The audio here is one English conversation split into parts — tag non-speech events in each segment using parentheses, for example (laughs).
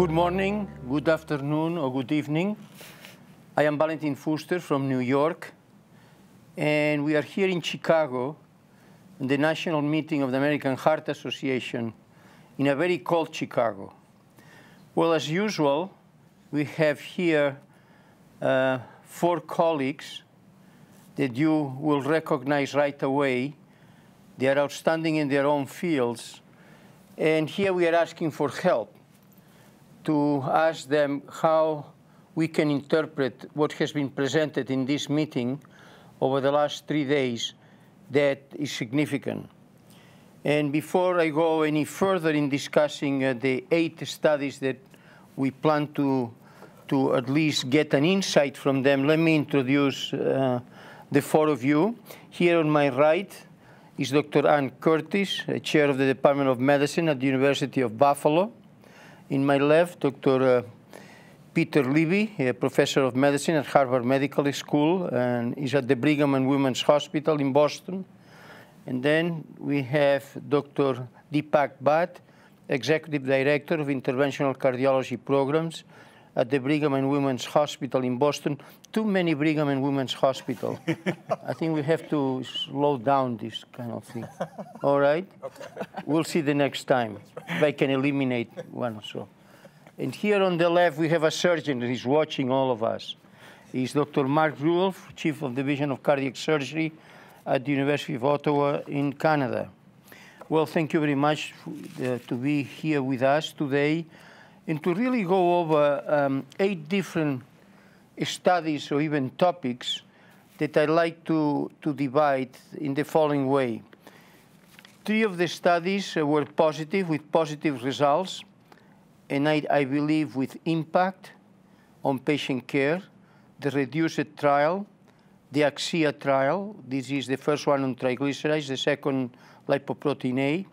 Good morning, good afternoon, or good evening. I am Valentin Fuster from New York, and we are here in Chicago, in the national meeting of the American Heart Association, in a very cold Chicago. Well, as usual, we have here uh, four colleagues that you will recognize right away. They are outstanding in their own fields, and here we are asking for help to ask them how we can interpret what has been presented in this meeting over the last three days that is significant. And before I go any further in discussing uh, the eight studies that we plan to, to at least get an insight from them, let me introduce uh, the four of you. Here on my right is Dr. Ann Curtis, uh, Chair of the Department of Medicine at the University of Buffalo. In my left, Dr. Uh, Peter Levy, a professor of medicine at Harvard Medical School, and is at the Brigham and Women's Hospital in Boston. And then we have Dr. Deepak Bhatt, executive director of interventional cardiology programs at the Brigham and Women's Hospital in Boston. Too many Brigham and Women's Hospital. I think we have to slow down this kind of thing. All right? Okay. We'll see the next time. if They can eliminate one or so. And here on the left, we have a surgeon that is watching all of us. He's Dr. Mark Rudolph, Chief of Division of Cardiac Surgery at the University of Ottawa in Canada. Well, thank you very much uh, to be here with us today and to really go over um, eight different studies or even topics that I like to, to divide in the following way. Three of the studies uh, were positive, with positive results, and I, I believe with impact on patient care, the REDUCE trial, the AXIA trial, this is the first one on triglycerides, the second lipoprotein A,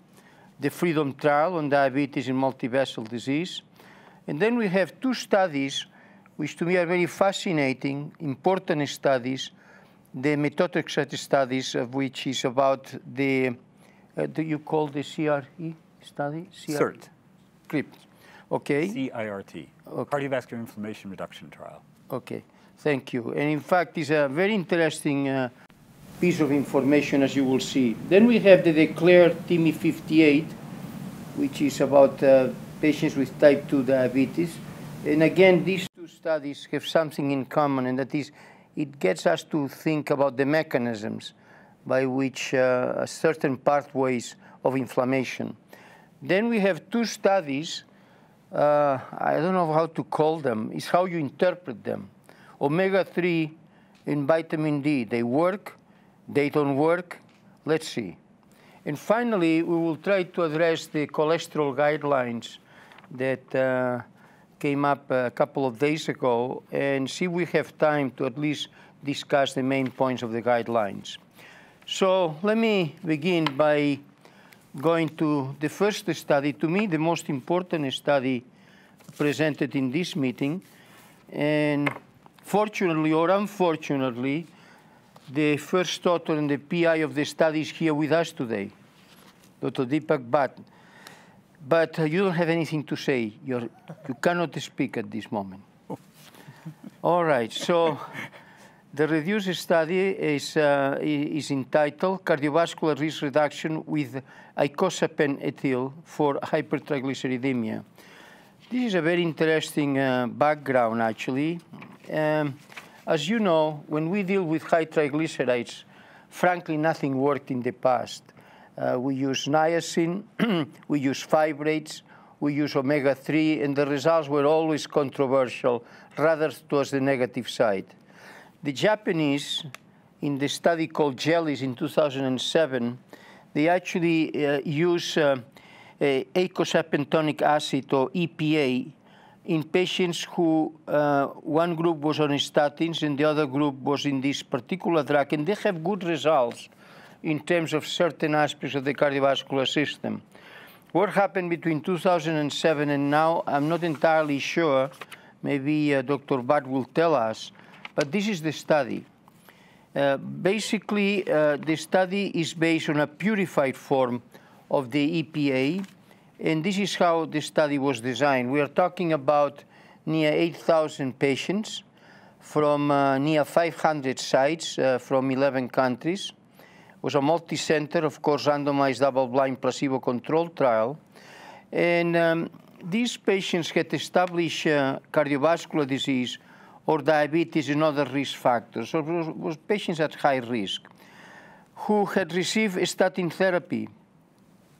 the FREEDOM trial on diabetes and multivessel disease, and then we have two studies, which to me are very fascinating, important studies, the methotrexate studies, of which is about the, uh, do you call the CRE study? CRE? CERT. Okay. CIRT, okay. Cardiovascular Inflammation Reduction Trial. Okay, thank you. And in fact, it's a very interesting uh, piece of information, as you will see. Then we have the declared TIMI 58, which is about uh, patients with type 2 diabetes. And again, these two studies have something in common, and that is it gets us to think about the mechanisms by which uh, certain pathways of inflammation. Then we have two studies, uh, I don't know how to call them, it's how you interpret them. Omega 3 and vitamin D, they work, they don't work, let's see. And finally, we will try to address the cholesterol guidelines that uh, came up a couple of days ago and see we have time to at least discuss the main points of the guidelines. So let me begin by going to the first study, to me the most important study presented in this meeting. And fortunately or unfortunately, the first author and the PI of the study is here with us today, Dr. Deepak Bhatt. But uh, you don't have anything to say. You're, you cannot speak at this moment. Oh. All right, so the reduced study is, uh, is entitled Cardiovascular Risk Reduction with Icosapent Ethyl for Hypertriglyceridemia. This is a very interesting uh, background, actually. Um, as you know, when we deal with high triglycerides, frankly, nothing worked in the past. Uh, we use niacin, (clears throat) we use fibrates, we use omega-3, and the results were always controversial, rather towards the negative side. The Japanese, in the study called Jellies in 2007, they actually uh, use uh, eicosapentonic uh, acid, or EPA, in patients who uh, one group was on statins and the other group was in this particular drug, and they have good results in terms of certain aspects of the cardiovascular system. What happened between 2007 and now, I'm not entirely sure. Maybe uh, Dr. Bart will tell us. But this is the study. Uh, basically, uh, the study is based on a purified form of the EPA, and this is how the study was designed. We are talking about near 8,000 patients from uh, near 500 sites uh, from 11 countries was a multi-center, of course, randomized double-blind placebo-controlled trial. And um, these patients had established uh, cardiovascular disease or diabetes and other risk factors. So it was patients at high risk who had received statin therapy.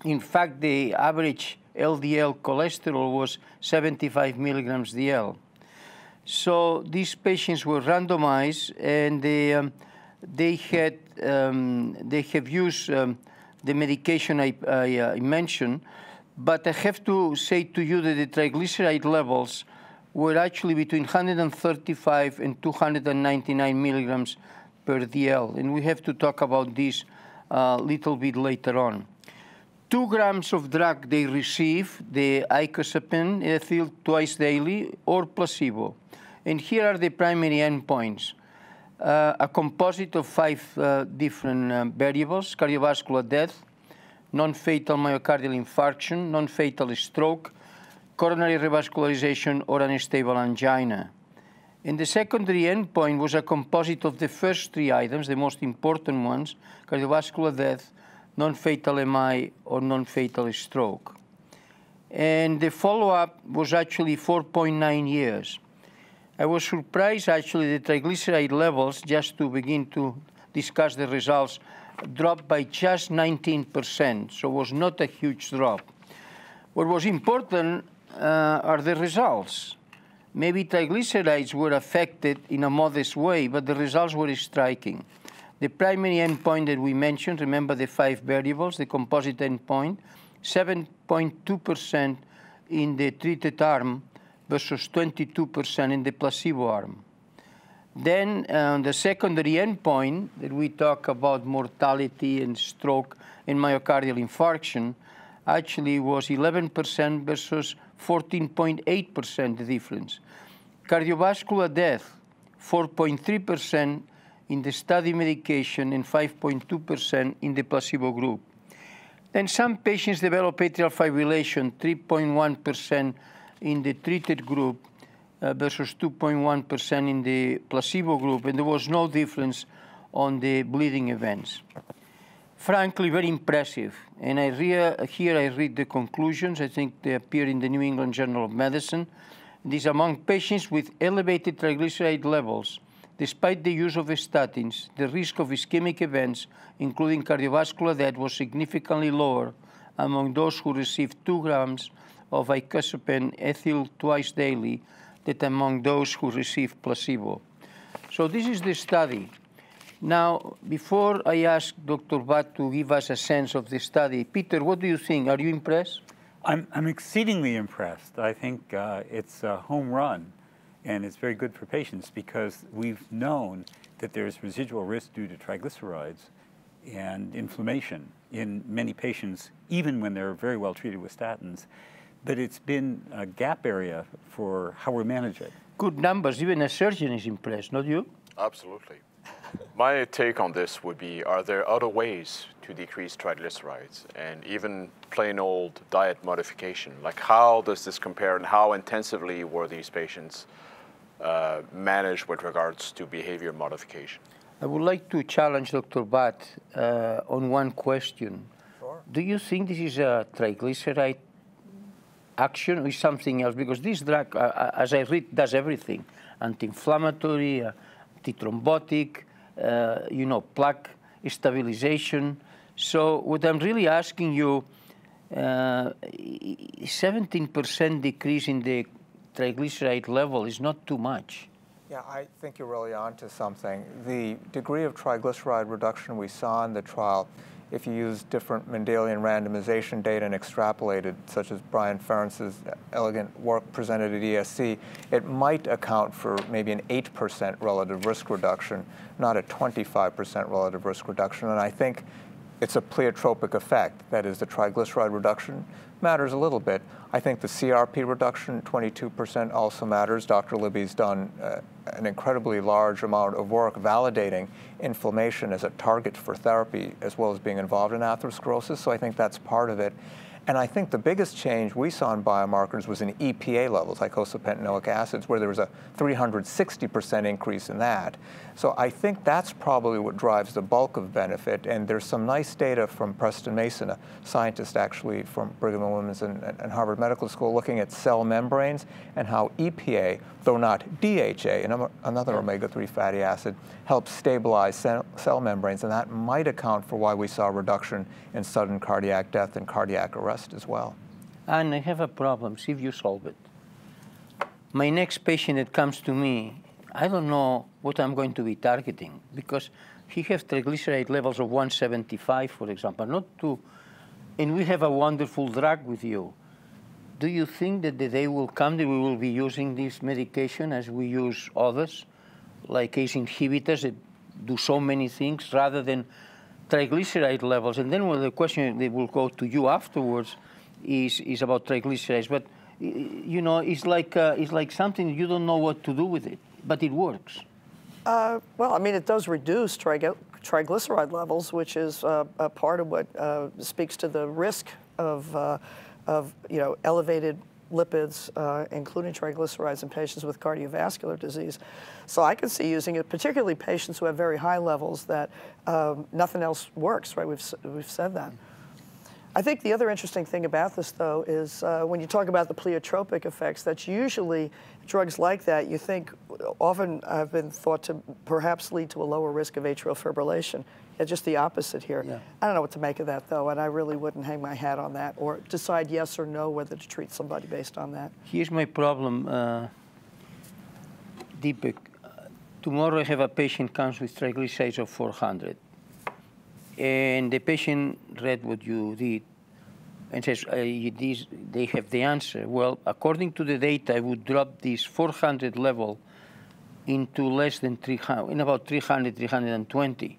In fact, the average LDL cholesterol was 75 milligrams DL. So these patients were randomized and they um, they had um, they have used um, the medication I, I, uh, I, mentioned, but I have to say to you that the triglyceride levels were actually between 135 and 299 milligrams per DL, and we have to talk about this a uh, little bit later on. Two grams of drug they receive, the icosapent ethyl twice daily or placebo. And here are the primary endpoints uh, a composite of five uh, different uh, variables, cardiovascular death, non-fatal myocardial infarction, non-fatal stroke, coronary revascularization, or unstable angina. And the secondary endpoint was a composite of the first three items, the most important ones, cardiovascular death, non-fatal MI, or non-fatal stroke. And the follow-up was actually 4.9 years. I was surprised actually the triglyceride levels, just to begin to discuss the results, dropped by just 19%, so it was not a huge drop. What was important uh, are the results. Maybe triglycerides were affected in a modest way, but the results were striking. The primary endpoint that we mentioned, remember the five variables, the composite endpoint, 7.2% in the treated arm versus 22% in the placebo arm. Then on uh, the secondary endpoint that we talk about mortality and stroke and myocardial infarction actually was 11% versus 14.8% difference. Cardiovascular death, 4.3% in the study medication and 5.2% in the placebo group. Then some patients develop atrial fibrillation, 3.1% in the treated group uh, versus 2.1% in the placebo group, and there was no difference on the bleeding events. Frankly, very impressive. And I here I read the conclusions. I think they appear in the New England Journal of Medicine. This among patients with elevated triglyceride levels, despite the use of statins, the risk of ischemic events, including cardiovascular death, was significantly lower among those who received 2 grams of icosapent ethyl twice daily that among those who received placebo. So this is the study. Now, before I ask Dr. Bat to give us a sense of the study, Peter, what do you think? Are you impressed? I'm, I'm exceedingly impressed. I think uh, it's a home run, and it's very good for patients because we've known that there's residual risk due to triglycerides and inflammation in many patients, even when they're very well treated with statins but it's been a gap area for how we manage it. Good numbers, even a surgeon is impressed, not you? Absolutely. (laughs) My take on this would be, are there other ways to decrease triglycerides and even plain old diet modification? Like how does this compare and how intensively were these patients uh, managed with regards to behavior modification? I would like to challenge Dr. Bat uh, on one question. Sure. Do you think this is a triglyceride action is something else because this drug, uh, uh, as I read, does everything: anti-inflammatory, uh, antithrombotic, uh, you know, plaque stabilization. So what I'm really asking you, 17% uh, decrease in the triglyceride level is not too much. Yeah, I think you're really onto something. The degree of triglyceride reduction we saw in the trial if you use different Mendelian randomization data and extrapolated, such as Brian Ferenc's elegant work presented at ESC, it might account for maybe an 8% relative risk reduction, not a 25% relative risk reduction. And I think it's a pleiotropic effect. That is, the triglyceride reduction matters a little bit. I think the CRP reduction, 22%, also matters. Dr. Libby's done uh, an incredibly large amount of work validating inflammation as a target for therapy, as well as being involved in atherosclerosis. So I think that's part of it. And I think the biggest change we saw in biomarkers was in EPA levels, like eicosapentaenoic acids, where there was a 360% increase in that. So I think that's probably what drives the bulk of benefit. And there's some nice data from Preston Mason, a scientist actually from Brigham and Women's and, and Harvard Medical School, looking at cell membranes and how EPA, though not DHA, another yeah. omega-3 fatty acid, helps stabilize cell membranes. And that might account for why we saw a reduction in sudden cardiac death and cardiac arrest as well. And I have a problem, see if you solve it. My next patient that comes to me I don't know what I'm going to be targeting because he has triglyceride levels of 175, for example, not too. And we have a wonderful drug with you. Do you think that the day will come that we will be using this medication as we use others, like ACE inhibitors that do so many things rather than triglyceride levels? And then well, the question that will go to you afterwards is, is about triglycerides. But, you know, it's like, uh, it's like something you don't know what to do with it but it works. Uh, well, I mean, it does reduce triglyceride levels, which is uh, a part of what uh, speaks to the risk of, uh, of you know, elevated lipids, uh, including triglycerides in patients with cardiovascular disease. So I can see using it, particularly patients who have very high levels that um, nothing else works, right? We've, we've said that. Mm -hmm. I think the other interesting thing about this, though, is uh, when you talk about the pleiotropic effects, that's usually drugs like that you think often have been thought to perhaps lead to a lower risk of atrial fibrillation. Yeah, just the opposite here. Yeah. I don't know what to make of that, though, and I really wouldn't hang my hat on that or decide yes or no whether to treat somebody based on that. Here's my problem, uh, Deepak. Tomorrow I have a patient comes with triglycerides of 400 and the patient read what you did and says, uh, these, they have the answer. Well, according to the data, I would drop this 400 level into less than 300, in about 300, 320.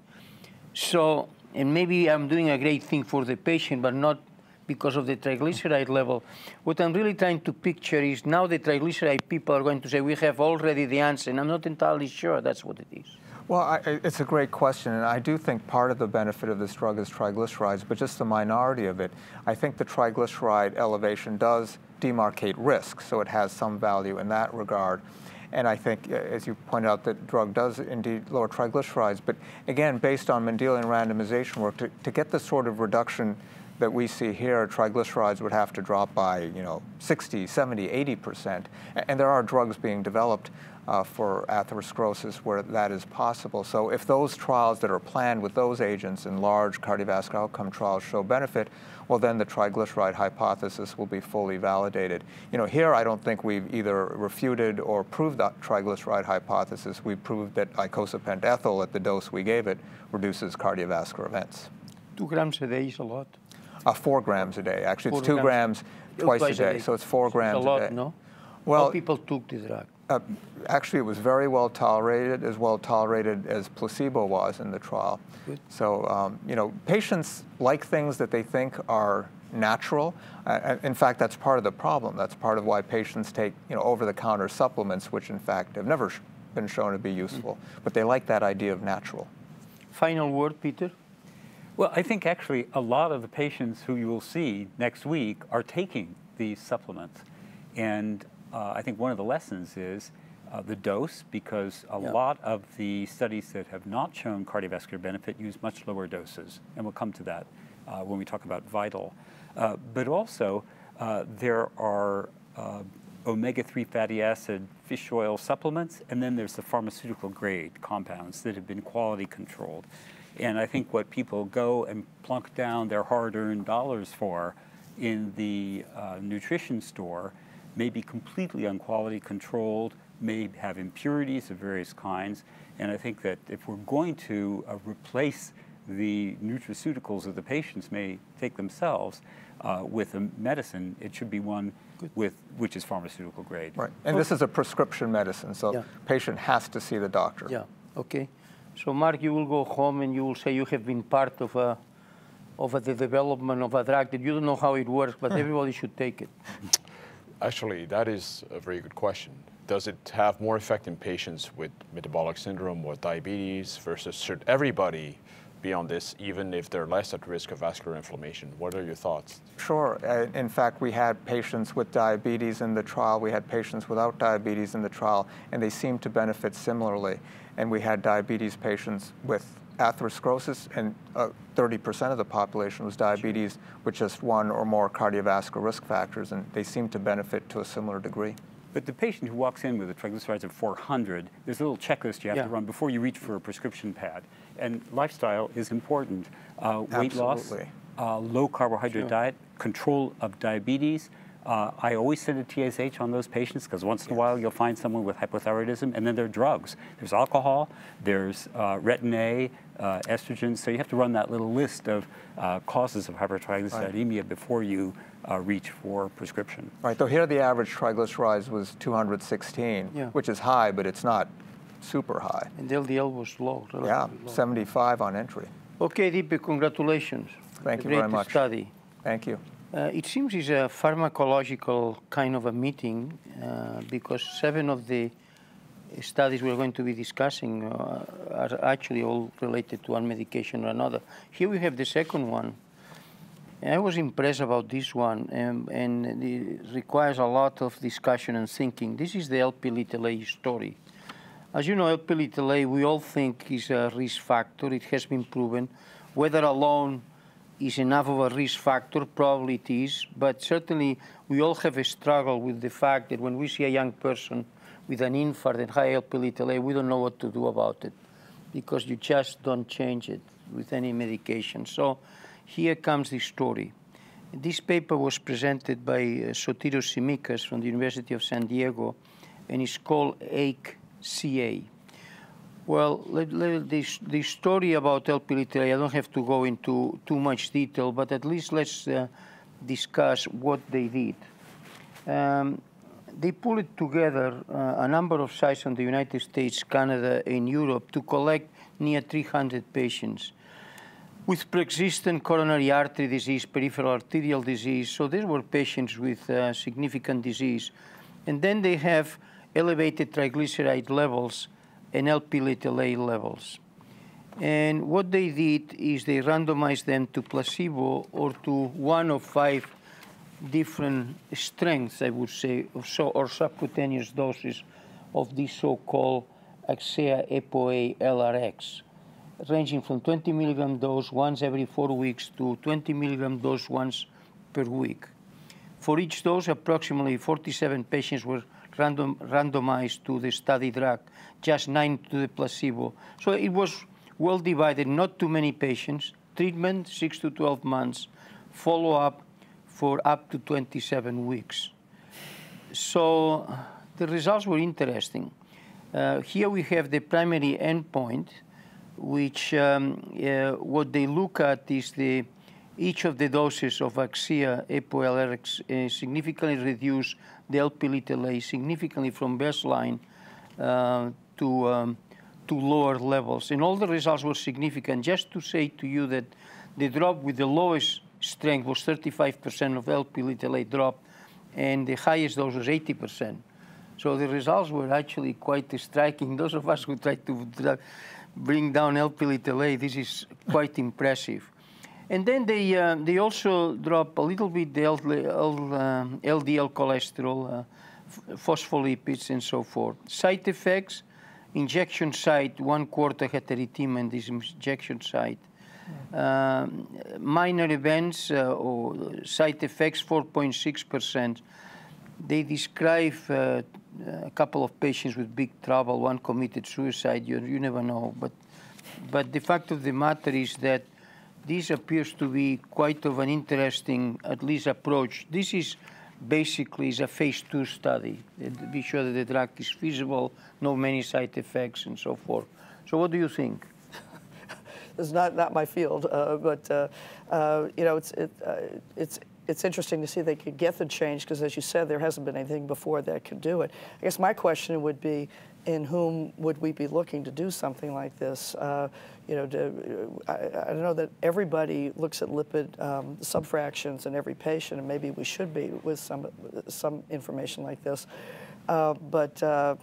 So, and maybe I'm doing a great thing for the patient, but not because of the triglyceride level. What I'm really trying to picture is now the triglyceride people are going to say, we have already the answer, and I'm not entirely sure that's what it is. Well, I, it's a great question, and I do think part of the benefit of this drug is triglycerides, but just the minority of it. I think the triglyceride elevation does demarcate risk, so it has some value in that regard. And I think, uh, as you point out, that drug does indeed lower triglycerides. But again, based on Mendelian randomization work, to, to get the sort of reduction that we see here, triglycerides would have to drop by, you know, 60, 70, 80%. And there are drugs being developed uh, for atherosclerosis where that is possible. So if those trials that are planned with those agents in large cardiovascular outcome trials show benefit, well then the triglyceride hypothesis will be fully validated. You know, here I don't think we've either refuted or proved the triglyceride hypothesis. We proved that icosapent ethyl at the dose we gave it reduces cardiovascular events. Two grams a day is a lot. Uh, four grams a day, actually. Four it's two grams, grams twice, twice, a, day, a day. so it's four grams a, lot, a day. no? Well, How people took this drug? Uh, actually, it was very well tolerated, as well tolerated as placebo was in the trial. Good. So, um, you know, patients like things that they think are natural. Uh, in fact, that's part of the problem. That's part of why patients take, you know, over-the-counter supplements, which in fact have never been shown to be useful. Mm -hmm. But they like that idea of natural. Final word, Peter. Well, I think actually a lot of the patients who you will see next week are taking these supplements. And uh, I think one of the lessons is uh, the dose, because a yeah. lot of the studies that have not shown cardiovascular benefit use much lower doses. And we'll come to that uh, when we talk about vital. Uh, but also, uh, there are uh, omega 3 fatty acid fish oil supplements, and then there's the pharmaceutical grade compounds that have been quality controlled. And I think what people go and plunk down their hard-earned dollars for in the uh, nutrition store may be completely unquality controlled, may have impurities of various kinds. And I think that if we're going to uh, replace the nutraceuticals that the patients may take themselves uh, with a medicine, it should be one with which is pharmaceutical grade. Right, and okay. this is a prescription medicine, so yeah. patient has to see the doctor. Yeah, okay. So, Mark, you will go home and you will say you have been part of a of the development of a drug that you don't know how it works, but hmm. everybody should take it? Actually, that is a very good question. Does it have more effect in patients with metabolic syndrome or diabetes versus should everybody Beyond this, even if they're less at risk of vascular inflammation? What are your thoughts? Sure. Uh, in fact, we had patients with diabetes in the trial. We had patients without diabetes in the trial, and they seemed to benefit similarly. And we had diabetes patients with atherosclerosis, and 30% uh, of the population was diabetes with just one or more cardiovascular risk factors, and they seemed to benefit to a similar degree. But the patient who walks in with a triglycerides of 400, there's a little checklist you have yeah. to run before you reach for a prescription pad. And lifestyle is important. Uh, weight loss, uh, low carbohydrate sure. diet, control of diabetes. Uh, I always send a TSH on those patients because once in yes. a while you'll find someone with hypothyroidism, and then there are drugs. There's alcohol, there's uh, retin A, uh, estrogens. So you have to run that little list of uh, causes of hypertriglyceridemia right. before you uh, reach for prescription. Right. so here the average triglycerides was 216, yeah. which is high, but it's not super high. And LDL was low. Yeah, low. 75 on entry. Okay, Deepak, congratulations. Thank you very much. study. Thank you. Uh, it seems it's a pharmacological kind of a meeting uh, because seven of the studies we're going to be discussing uh, are actually all related to one medication or another. Here we have the second one. I was impressed about this one, and, um, and it requires a lot of discussion and thinking. This is the LP little a story. As you know, LP little a, we all think is a risk factor. It has been proven. Whether alone is enough of a risk factor, probably it is, but certainly we all have a struggle with the fact that when we see a young person – with an infarct and high Lp(a), we don't know what to do about it because you just don't change it with any medication. So here comes the story. This paper was presented by uh, Sotiros Simikas from the University of San Diego, and it's called ACE-CA. Well, let, let this, the story about Lp(a), I don't have to go into too much detail, but at least let's uh, discuss what they did. Um, they pulled together uh, a number of sites in the United States, Canada, and Europe to collect near 300 patients with pre-existing coronary artery disease, peripheral arterial disease. So these were patients with uh, significant disease. And then they have elevated triglyceride levels and LP-LA levels. And what they did is they randomized them to placebo or to one of five different strengths, I would say, so, or subcutaneous doses of this so-called Axea EPOA LRX, ranging from 20 milligram dose once every four weeks to 20 milligram dose once per week. For each dose, approximately 47 patients were random, randomized to the study drug, just nine to the placebo. So it was well divided, not too many patients. Treatment, six to 12 months. Follow-up, for up to 27 weeks. So the results were interesting. Uh, here we have the primary endpoint, which um, uh, what they look at is the each of the doses of Axia ApoLRx uh, significantly reduce the Lp(a) significantly from baseline uh, to um, to lower levels, and all the results were significant. Just to say to you that the drop with the lowest strength was 35% of LP little drop, and the highest dose was 80%. So the results were actually quite striking. Those of us who tried to bring down LP little this is quite impressive. And then they, uh, they also drop a little bit the LDL uh, cholesterol, uh, phospholipids, and so forth. Side effects injection site, one quarter heterothema in this injection site. Um, minor events uh, or side effects 4.6%. They describe uh, a couple of patients with big trouble, one committed suicide, you, you never know. But, but the fact of the matter is that this appears to be quite of an interesting, at least, approach. This is basically is a phase two study. To be sure that the drug is feasible, no many side effects, and so forth. So what do you think? is not, not my field, uh, but uh, uh, you know, it's it, it's it's interesting to see they could get the change because, as you said, there hasn't been anything before that could do it. I guess my question would be, in whom would we be looking to do something like this? Uh, you know, to, I, I, know that everybody looks at lipid um, subfractions in every patient, and maybe we should be with some some information like this, uh, but. Uh,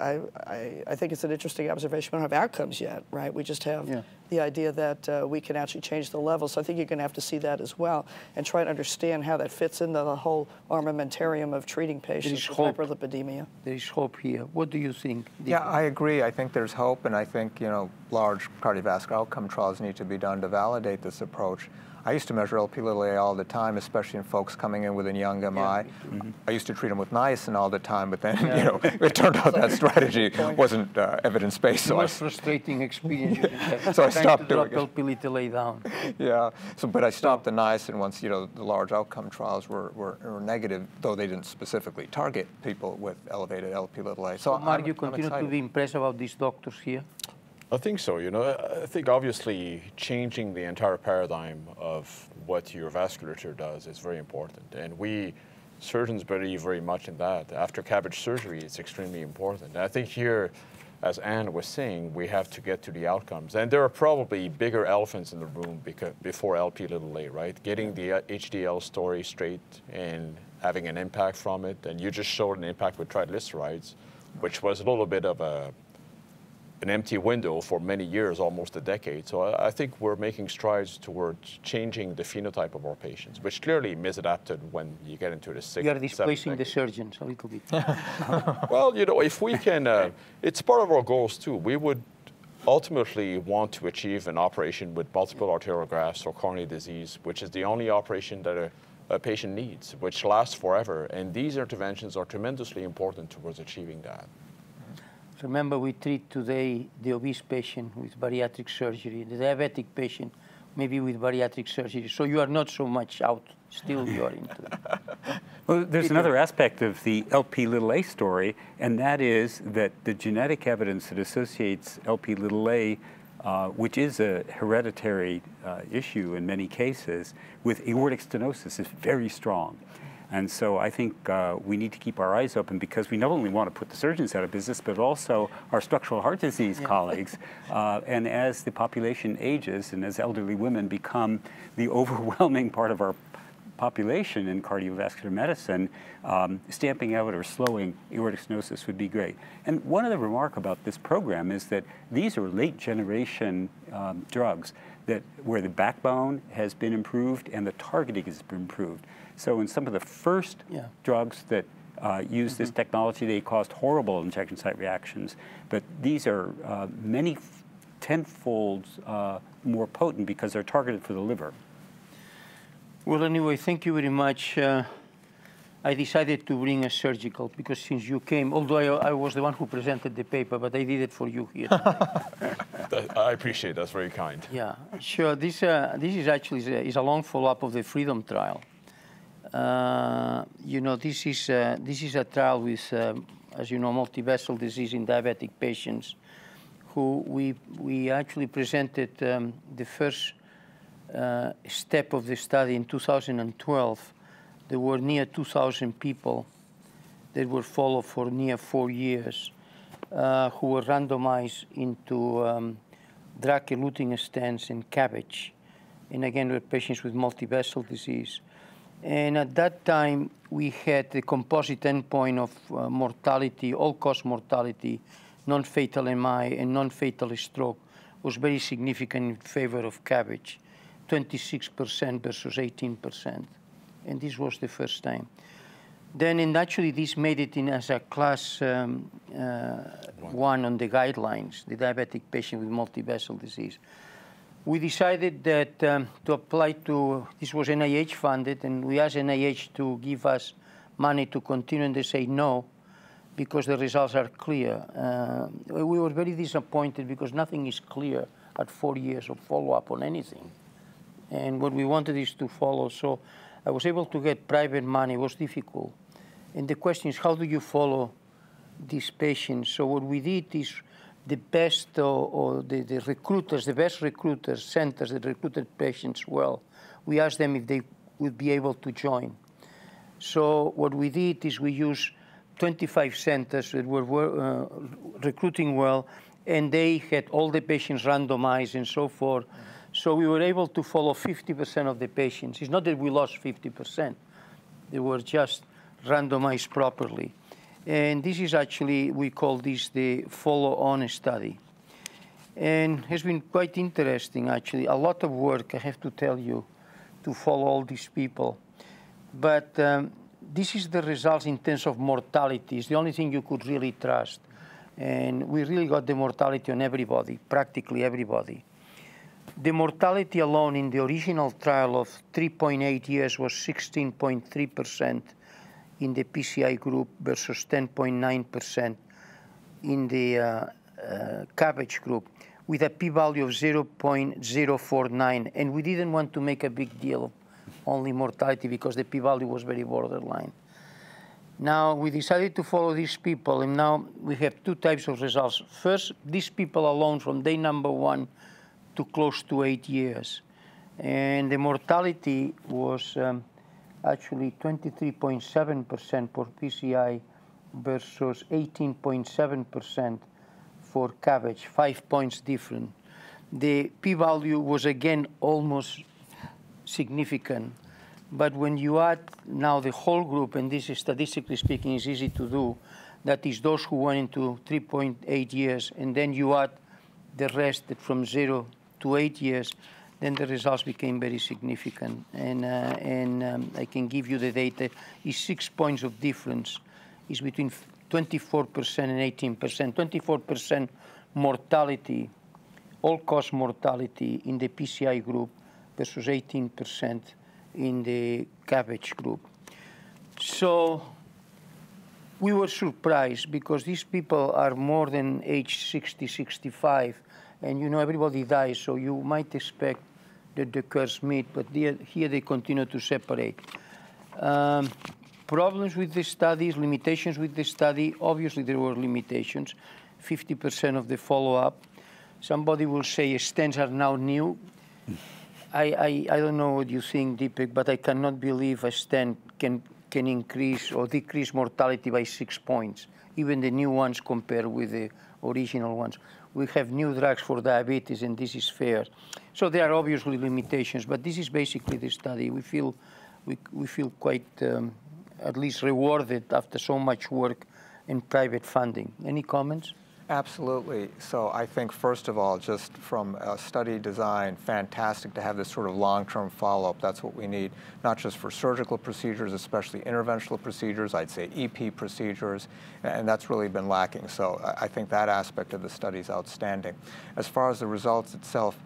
I, I, I, think it's an interesting observation. We don't have outcomes yet, right? We just have yeah the idea that uh, we can actually change the levels. So I think you're going to have to see that as well and try to understand how that fits into the whole armamentarium of treating patients with hope. hyperlipidemia. There is hope here. What do you think? Yeah, I agree. I think there's hope, and I think, you know, large cardiovascular outcome trials need to be done to validate this approach. I used to measure LP little a all the time, especially in folks coming in with a young MI. Yeah. Mm -hmm. I used to treat them with niacin all the time, but then (laughs) yeah. you know it turned out that (laughs) strategy wasn't uh, evidence based. So most I, frustrating experience. Yeah. (laughs) so I stopped doing it. LP little a down. Yeah. So but I stopped the niacin once you know the large outcome trials were, were, were, negative, though they didn't specifically target people with elevated LP little a. So, so Mark, I'm, you continue to be impressed about these doctors here. I think so. You know, I think obviously changing the entire paradigm of what your vasculature does is very important, and we surgeons believe very much in that. After cabbage surgery, it's extremely important. And I think here, as Anne was saying, we have to get to the outcomes. And there are probably bigger elephants in the room because, before LP little a, right? Getting the HDL uh, story straight and having an impact from it. And you just showed an impact with triglycerides, which was a little bit of a an empty window for many years, almost a decade. So I, I think we're making strides towards changing the phenotype of our patients, which clearly misadapted when you get into the sixth. You are displacing the surgeons a little bit. well, you know, if we can, uh, it's part of our goals too. We would ultimately want to achieve an operation with multiple arterial grafts or coronary disease, which is the only operation that a, a, patient needs, which lasts forever. And these interventions are tremendously important towards achieving that. Remember, we treat today the obese patient with bariatric surgery, the diabetic patient maybe with bariatric surgery. So you are not so much out. Still, you are into it. (laughs) well, there's another aspect of the LP little a story, and that is that the genetic evidence that associates LP little a, uh, which is a hereditary uh, issue in many cases, with aortic stenosis is very strong. And so I think uh, we need to keep our eyes open because we not only want to put the surgeons out of business, but also our structural heart disease yeah. colleagues. (laughs) Uh, and as the population ages and as elderly women become the (laughs) overwhelming part of our population in cardiovascular medicine, um, stamping out or slowing aortic stenosis would be great. And one other remark about this program is that these are late generation um, drugs that where the backbone has been improved and the targeting has been improved. So in some of the first yeah. drugs that uh, this mm -hmm. technology, they caused horrible injection site reactions. But these are uh, many tenfold uh, more potent because they're targeted for the liver. Well, anyway, thank you very much. Uh, I decided to bring a surgical because since you came, although I, I, was the one who presented the paper, but I did it for you here. (laughs) I appreciate it. That's very kind. Yeah, sure. This, uh, this is actually is a long follow-up of the Freedom Trial. Uh, you know, this is, uh, this is a trial with, um, as you know, multivessel disease in diabetic patients who we, we actually presented um, the first uh, step of the study in 2012. There were near 2,000 people that were followed for near four years uh, who were randomized into um, drug-eluting stents and cabbage. And again, were patients with multivessel disease. And at that time, we had the composite endpoint of uh, mortality, all-cause mortality, non-fatal MI, and non-fatal stroke was very significant in favor of cabbage, 26% versus 18%. And this was the first time. Then, and actually, this made it in as a class um, uh, one. one on the guidelines, the diabetic patient with multivessel disease we decided that um, to apply to, this was NIH funded, and we asked NIH to give us money to continue, and they say no, because the results are clear. Uh, we were very disappointed because nothing is clear at four years of follow-up on anything. And what we wanted is to follow. So I was able to get private money. It was difficult. And the question is, how do you follow these patients? So what we did is the best or, or the, the, recruiters, the best recruiters, centers that recruited patients well, we asked them if they would be able to join. So what we did is we used 25 centers that were, uh, recruiting well, and they had all the patients randomized and so forth. So we were able to follow 50% of the patients. It's not that we lost 50%. They were just randomized properly. And this is actually, we call this the follow-on study. And has been quite interesting, actually. A lot of work, I have to tell you, to follow all these people. But um, this is the results in terms of mortality. It's the only thing you could really trust. And we really got the mortality on everybody, practically everybody. The mortality alone in the original trial of 3.8 years was 16.3 percent in the PCI group versus 10.9% in the uh, uh, cabbage group with a p-value of 0.049. And we didn't want to make a big deal of only mortality because the p-value was very borderline. Now, we decided to follow these people, and now we have two types of results. First, these people alone from day number one to close to eight years. And the mortality was um, actually 23.7% for PCI versus 18.7% for cabbage, five points different. The p-value was again almost significant. But when you add now the whole group, and this is statistically speaking is easy to do, that is those who went into 3.8 years, and then you add the rest from zero to eight years, then the results became very significant. And, uh, and um, I can give you the data. Is six points of difference. Is between 24% and 18%. 24% mortality, all-cause mortality in the PCI group versus 18% in the cabbage group. So we were surprised because these people are more than age 60, 65, and you know everybody dies, so you might expect the, the curves meet, but here, here they continue to separate. Um, problems with the studies, limitations with the study, obviously there were limitations, 50% of the follow-up. Somebody will say stents are now new. I, I, I don't know what you think, Deepak, but I cannot believe a stent can, can increase or decrease mortality by six points, even the new ones compared with the original ones. We have new drugs for diabetes, and this is fair. So there are obviously limitations, but this is basically the study. We feel, we, we feel quite um, at least rewarded after so much work in private funding. Any comments? Absolutely. So I think, first of all, just from a study design, fantastic to have this sort of long-term follow-up. That's what we need, not just for surgical procedures, especially interventional procedures, I'd say EP procedures, and that's really been lacking. So I think that aspect of the study is outstanding. As far as the results itself,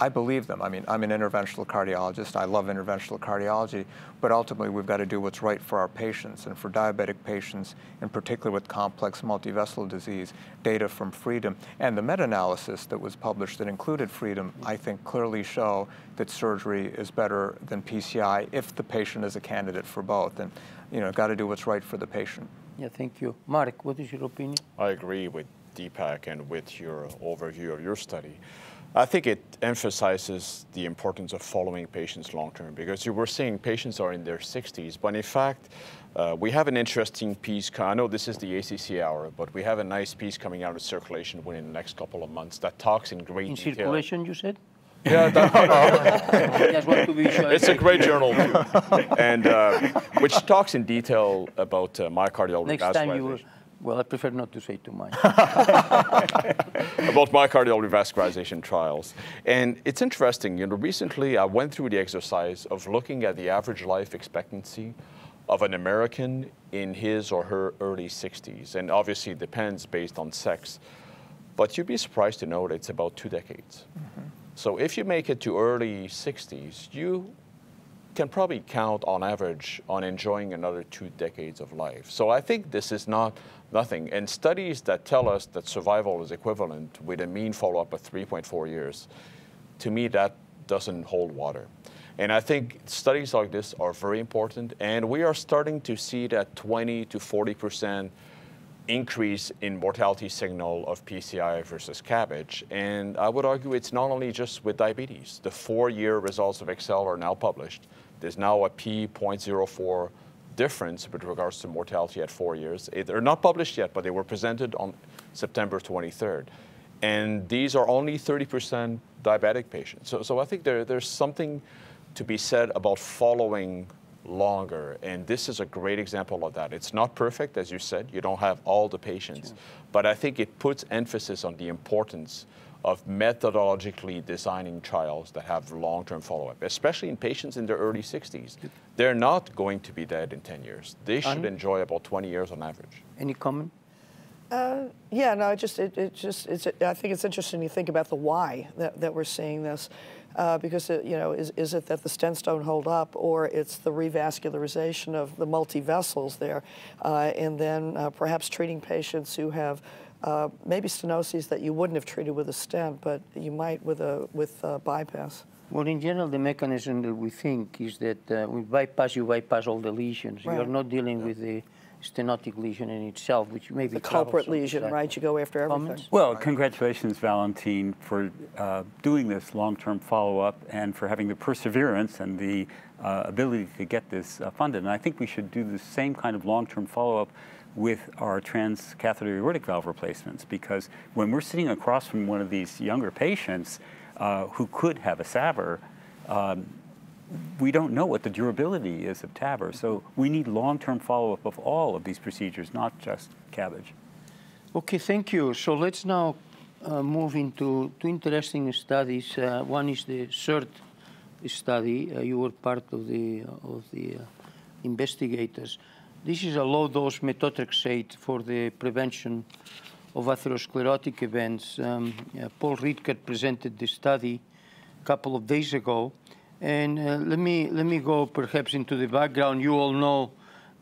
I believe them. I mean, I'm an interventional cardiologist. I love interventional cardiology, but ultimately we've got to do what's right for our patients and for diabetic patients, in particular with complex multivessel disease, data from FREEDOM and the meta-analysis that was published that included FREEDOM, I think clearly show that surgery is better than PCI if the patient is a candidate for both. And, you know, got to do what's right for the patient. Yeah, thank you. Mark, what is your opinion? I agree with Deepak and with your overview of your study. I think it emphasizes the importance of following patients long term because you were saying patients are in their 60s, but in fact, uh, we have an interesting piece. I know this is the ACC hour, but we have a nice piece coming out of circulation within the next couple of months that talks in great in detail. circulation, you said? Yeah, (laughs) sure. It's a great journal, (laughs) and uh, which talks in detail about uh, myocardial next time you well, I prefer not to say too much. (laughs) About myocardial revascularization trials. And it's interesting, you know, recently I went through the exercise of looking at the average life expectancy of an American in his or her early 60s. And obviously it depends based on sex. But you'd be surprised to know that it's about two decades. Mm -hmm. So if you make it to early 60s, you can probably count on average on enjoying another two decades of life. So I think this is not nothing. And studies that tell us that survival is equivalent with a mean follow-up of 3.4 years, to me that doesn't hold water. And I think studies like this are very important. And we are starting to see that 20 to 40 percent increase in mortality signal of PCI versus cabbage. And I would argue it's not only just with diabetes. The four-year results of Excel are now published there's now a p.04 difference with regards to mortality at four years. They're not published yet, but they were presented on September 23rd. And these are only 30% diabetic patients. So, so I think there, there's something to be said about following longer. And this is a great example of that. It's not perfect, as you said. You don't have all the patients. Sure. But I think it puts emphasis on the importance of methodologically designing trials that have long-term follow-up, especially in patients in their early 60s. They're not going to be dead in 10 years. They should enjoy about 20 years on average. Any comment? Uh, yeah, no, it just, it, it just, it's, I think it's interesting to think about the why that, that we're seeing this. Uh, because, it, you know, is, is it that the stents don't hold up or it's the revascularization of the multi-vessels there? Uh, and then uh, perhaps treating patients who have uh, maybe stenoses that you wouldn't have treated with a stent, but you might with a with a bypass. Well, in general, the mechanism that we think is that uh, with bypass, you bypass all the lesions. Right. You are not dealing yeah. with the stenotic lesion in itself, which may be the culprit lesion, exactly. right? You go after everything. Comments? Well, congratulations, Valentine, for uh, doing this long-term follow-up and for having the perseverance and the uh, ability to get this uh, funded. And I think we should do the same kind of long-term follow-up with our transcatheter aortic valve replacements because when we're sitting across from one of these younger patients uh, who could have a SAVR, um, we don't know what the durability is of TAVR. So we need long-term follow-up of all of these procedures, not just cabbage. Okay, thank you. So let's now uh, move into two interesting studies. Uh, one is the third study. Uh, you were part of the, of the uh, investigators. This is a low-dose methotrexate for the prevention of atherosclerotic events. Um, uh, Paul Riedkert presented this study a couple of days ago. And uh, let, me, let me go perhaps into the background. You all know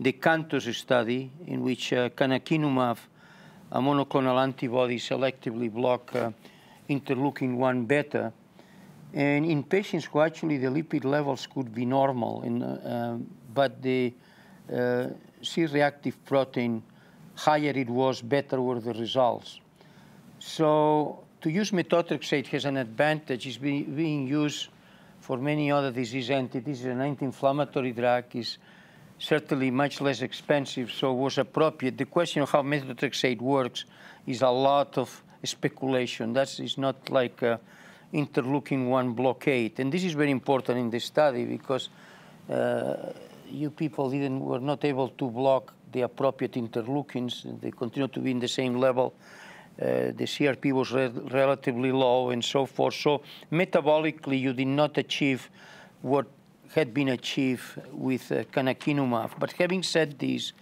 the CANTOS study in which uh, canakinumab, a monoclonal antibody, selectively block uh, interleukin-1 beta. And in patients who actually the lipid levels could be normal, in, uh, but the uh, C-reactive protein, higher it was, better were the results. So to use methotrexate has an advantage. It's being used for many other disease entities. It's an anti-inflammatory drug. is certainly much less expensive, so it was appropriate. The question of how methotrexate works is a lot of speculation. That is not like uh, interleukin-1 blockade. And this is very important in this study because uh, you people didn't, were not able to block the appropriate interleukins. They continue to be in the same level. Uh, the CRP was re relatively low and so forth. So metabolically, you did not achieve what had been achieved with uh, canakinumab. But having said this,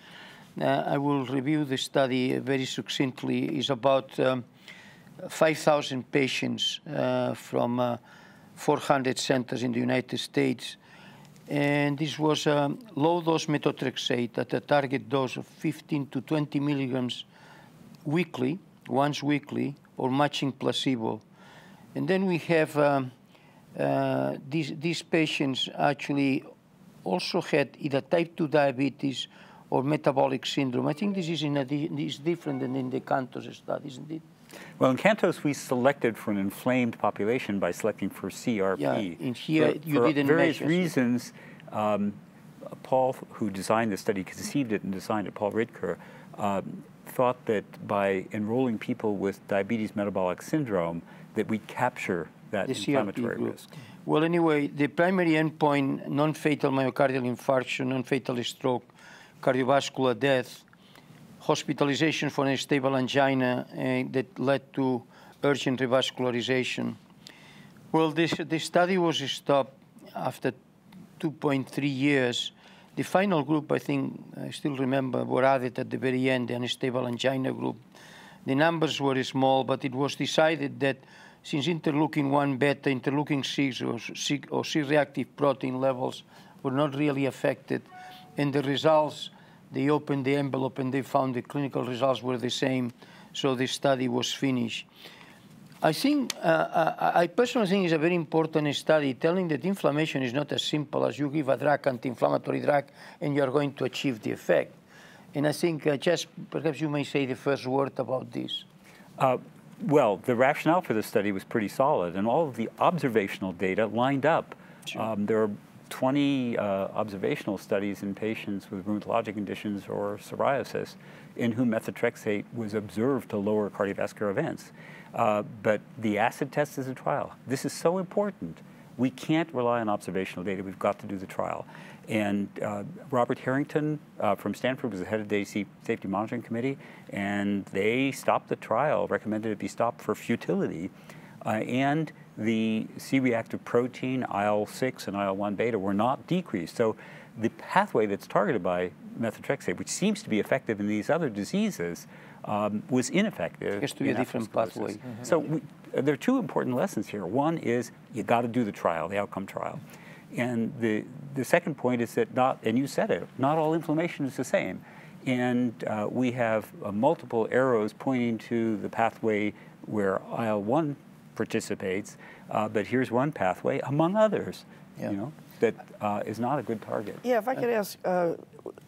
uh, I will review the study very succinctly. It's about um, 5,000 patients uh, from uh, 400 centers in the United States and this was a low-dose methotrexate at a target dose of 15 to 20 milligrams weekly, once weekly, or matching placebo. And then we have um, uh, these, these patients actually also had either type 2 diabetes or metabolic syndrome. I think this is, in a, this is different than in the CANTOS study, isn't it? Well, in Cantos, we selected for an inflamed population by selecting for CRP. Yeah, and here for, you for didn't various measure. reasons. Um, Paul, who designed the study, conceived it and designed it. Paul Ridker um, thought that by enrolling people with diabetes metabolic syndrome, that we capture that the inflammatory risk. Well, anyway, the primary endpoint, non-fatal myocardial infarction, non-fatal stroke, cardiovascular death, hospitalization for unstable angina uh, that led to urgent revascularization. Well, this, this study was stopped after 2.3 years. The final group, I think, I still remember, were added at the very end, the unstable angina group. The numbers were small, but it was decided that since interleukin 1 beta, interleukin 6 or, C, or C reactive protein levels were not really affected, and the results they opened the envelope and they found the clinical results were the same, so the study was finished. I think, uh, uh, I personally think it's a very important study telling that inflammation is not as simple as you give a drug, anti-inflammatory drug, and you're going to achieve the effect. And I think, uh, Jess, perhaps you may say the first word about this. Uh, well, the rationale for the study was pretty solid, and all of the observational data lined up. Sure. Um, there are 20 uh, observational studies in patients with rheumatologic conditions or psoriasis in whom methotrexate was observed to lower cardiovascular events. Uh, but the acid test is a trial. This is so important. We can't rely on observational data. We've got to do the trial. And uh, Robert Harrington uh, from Stanford was the head of the Safety Monitoring Committee, and they stopped the trial, recommended it be stopped for futility. Uh, and the C-reactive protein, IL-6 and IL-1 beta were not decreased. So the pathway that's targeted by methotrexate, which seems to be effective in these other diseases, um, was ineffective. It to be a different pathway. Mm -hmm. So we, there are two important lessons here. One is you got to do the trial, the outcome trial. And the, the second point is that not, and you said it, not all inflammation is the same. And uh, we have uh, multiple arrows pointing to the pathway where IL-1 participates. Uh, but here's one pathway among others, yeah. you know, that uh, is not a good target. Yeah, if I could ask, uh,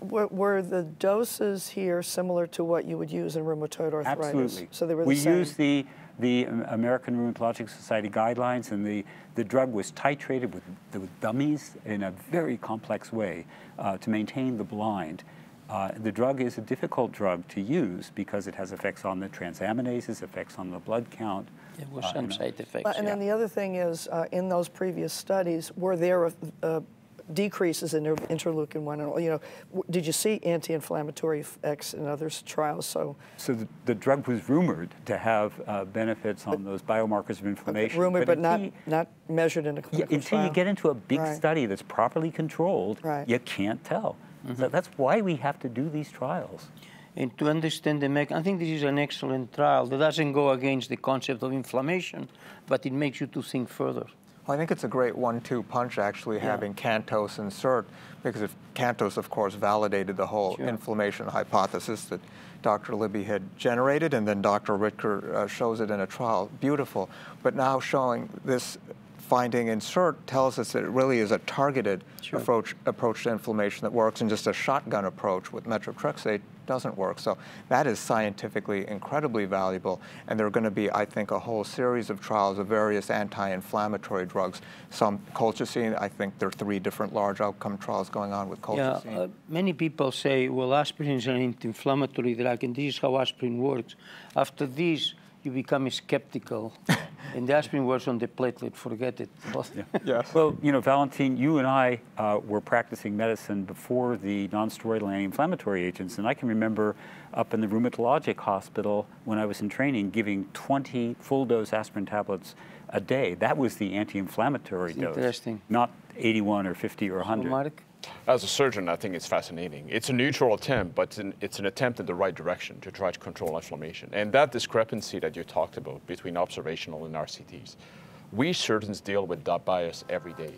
were, were, the doses here similar to what you would use in rheumatoid arthritis? Absolutely. So they were the we same? use the the American Rheumatologic Society guidelines, and the, the drug was titrated with, with dummies in a very complex way uh, to maintain the blind. Uh, the drug is a difficult drug to use because it has effects on the transaminases, effects on the blood count. Uh, some uh, side effects. Well, and yeah. then the other thing is, uh, in those previous studies, were there uh, decreases in interleukin one? And you know, did you see anti-inflammatory effects in other trials? So, so the, the drug was rumored to have uh, benefits on but, those biomarkers of inflammation. Okay, rumored, but, but not you, not measured in a clinical yeah, until trial. you get into a big right. study that's properly controlled, right. you can't tell. Mm -hmm. that's why we have to do these trials. And to understand the mechanism, I think this is an excellent trial that doesn't go against the concept of inflammation, but it makes you to think further. Well, I think it's a great one-two punch, actually, yeah. having Cantos and CERT, because if Cantos, of course, validated the whole sure. inflammation hypothesis that Dr. Libby had generated, and then Dr. Ritker uh, shows it in a trial, beautiful. But now showing this finding in CERT tells us that it really is a targeted sure. approach, approach to inflammation that works, and just a shotgun approach with metrotrexate doesn't work. So that is scientifically incredibly valuable, and there are going to be, I think, a whole series of trials of various anti-inflammatory drugs. Some colchicine, I think there are three different large outcome trials going on with colchicine. Yeah, uh, many people say, well, aspirin is an anti-inflammatory drug, and this is how aspirin works. After this, you become skeptical. (laughs) And the aspirin was on the platelet, forget it. yes. yeah. (laughs) Well, you know, Valentine, you and I uh, were practicing medicine before the nonsteroidal anti-inflammatory agents, and I can remember up in the rheumatologic hospital when I was in training giving 20 full-dose aspirin tablets a day. That was the anti-inflammatory dose. Interesting. Not 81 or 50 or 100. So Mark, as a surgeon, I think it's fascinating. It's a neutral attempt, but it's an, it's an, attempt in the right direction to try to control inflammation. And that discrepancy that you talked about between observational and RCTs, we surgeons deal with that bias every day.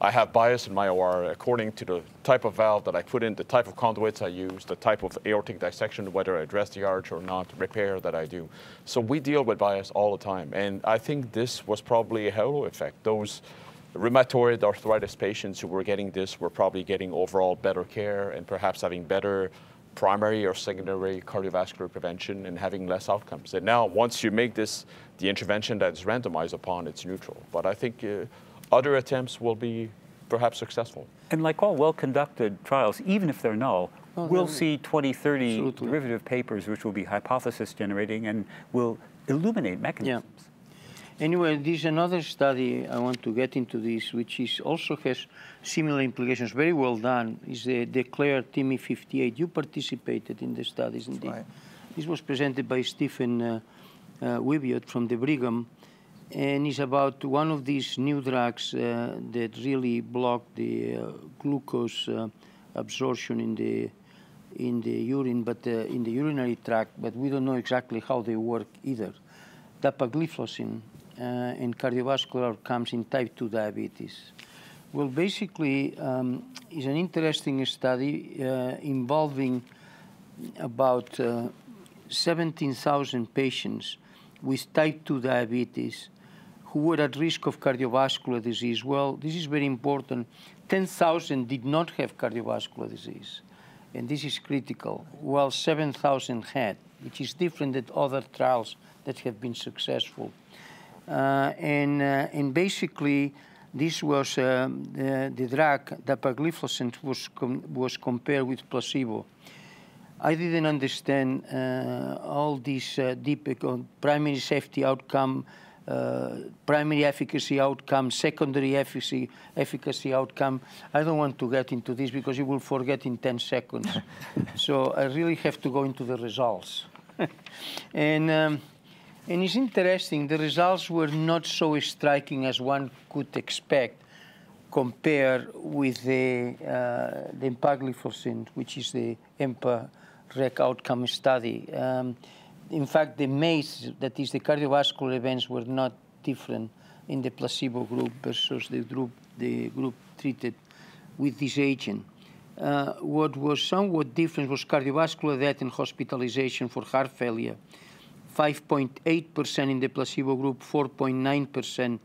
I have bias in my OR according to the type of valve that I put in, the type of conduits I use, the type of aortic dissection, whether I address the arch or not, repair that I do. So we deal with bias all the time. And I think this was probably a halo effect. Those rheumatoid arthritis patients who were getting this were probably getting overall better care and perhaps having better primary or secondary cardiovascular prevention and having less outcomes. And now, once you make this the intervention that's randomized upon, it's neutral. But I think uh, other attempts will be perhaps successful. And like all well conducted trials, even if they're null, we'll see 20, 30 Absolutely. derivative papers which will be hypothesis generating and will illuminate mechanisms. Yeah. Anyway, there's another study I want to get into this, which is also has similar implications. Very well done. Is the Declare TIMI 58. You participated in the studies, indeed. Right. This was presented by Stephen uh, uh, Wibiot from the Brigham, and it's about one of these new drugs uh, that really block the uh, glucose uh, absorption in the in the urine, but uh, in the urinary tract. But we don't know exactly how they work either. Dapagliflozin in uh, cardiovascular outcomes in type 2 diabetes? Well, basically, um, it's an interesting study uh, involving about uh, 17,000 patients with type 2 diabetes who were at risk of cardiovascular disease. Well, this is very important. 10,000 did not have cardiovascular disease, and this is critical. While well, 7,000 had, which is different than other trials that have been successful uh, and, uh, and basically, this was uh, the, the, drug dapagliflozin was com was compared with placebo. I didn't understand uh, all these uh, deep uh, primary safety outcome, primary efficacy outcome, secondary efficacy efficacy outcome. I don't want to get into this because you will forget in ten seconds. (laughs) so I really have to go into the results, (laughs) and. Um, and it's interesting, the results were not so striking as one could expect compared with the, uh, the which is the EMPA-REC outcome study. Um, in fact, the MACE, that is the cardiovascular events, were not different in the placebo group versus the group, the group treated with this agent. Uh, what was somewhat different was cardiovascular death and hospitalization for heart failure. 5.8% in the placebo group, 4.9%.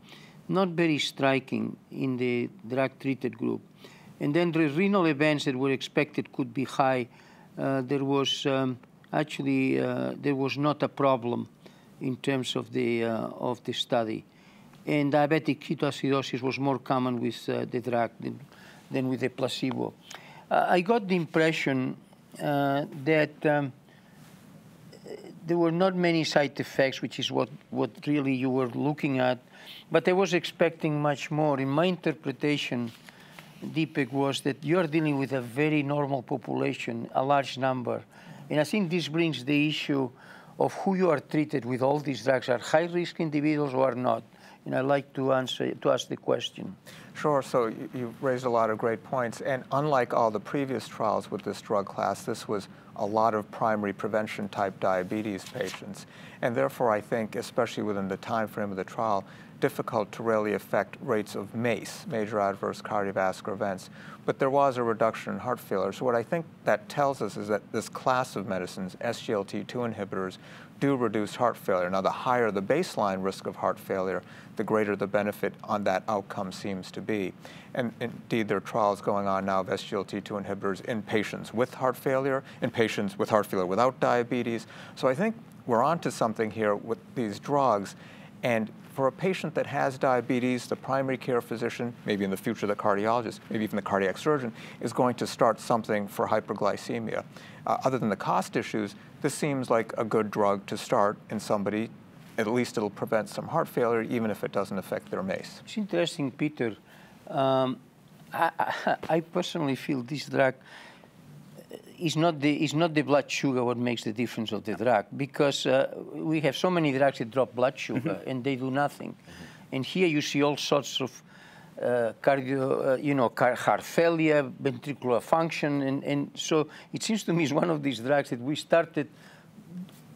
Not very striking in the drug-treated group. And then the renal events that were expected could be high. Uh, there was um, actually uh, there was not a problem in terms of the uh, of the study. And diabetic ketoacidosis was more common with uh, the drug than, than, with the placebo. Uh, I got the impression uh, that um, there were not many side effects, which is what, what really you were looking at. But I was expecting much more. In my interpretation, Deepak, was that you're dealing with a very normal population, a large number. And I think this brings the issue of who you are treated with all these drugs. Are high risk individuals or not? I'd like to answer to ask the question. Sure. So you, you raised a lot of great points, and unlike all the previous trials with this drug class, this was a lot of primary prevention type diabetes patients, and therefore I think, especially within the time frame of the trial, difficult to really affect rates of MACE, major adverse cardiovascular events, but there was a reduction in heart failure. So what I think that tells us is that this class of medicines, SGLT2 inhibitors, do reduce heart failure. Now, the higher the baseline risk of heart failure, the greater the benefit on that outcome seems to be. And indeed, there are trials going on now of SGLT2 inhibitors in patients with heart failure, in patients with heart failure without diabetes. So I think we're onto something here with these drugs. And for a patient that has diabetes, the primary care physician, maybe in the future the cardiologist, maybe even the cardiac surgeon, is going to start something for hyperglycemia uh, other than the cost issues, this seems like a good drug to start in somebody. At least it'll prevent some heart failure, even if it doesn't affect their MACE. It's interesting, Peter. Um, I, I, personally feel this drug uh, is not the is not the blood sugar what makes the difference of the drug because uh, we have so many drugs that drop blood mm-hmm. sugar mm -hmm. and they do nothing, mm -hmm. and here you see all sorts of uh, cardio, uh, you know, heart failure, ventricular function, and, and so it seems to me it's one of these drugs that we started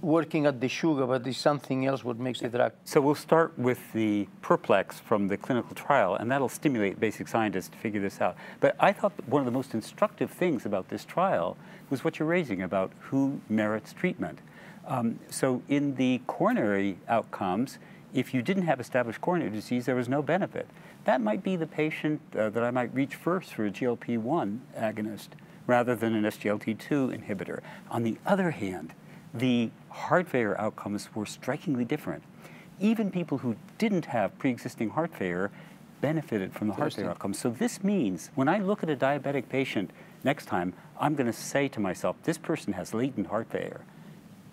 working at the sugar, but there's something else what makes the drug. So we'll start with the perplex from the clinical trial, and that'll stimulate basic scientists to figure this out. But I thought one of the most instructive things about this trial was what you're raising about who merits treatment. Um, so in the coronary outcomes, if you didn't have established coronary disease, there was no benefit. That might be the patient uh, that I might reach first for a GLP-1 agonist rather than an SGLT2 inhibitor. On the other hand, the heart failure outcomes were strikingly different. Even people who didn't have pre-existing heart failure benefited from the heart failure outcomes. So this means when I look at a diabetic patient next time, I'm going to say to myself, this person has latent heart failure.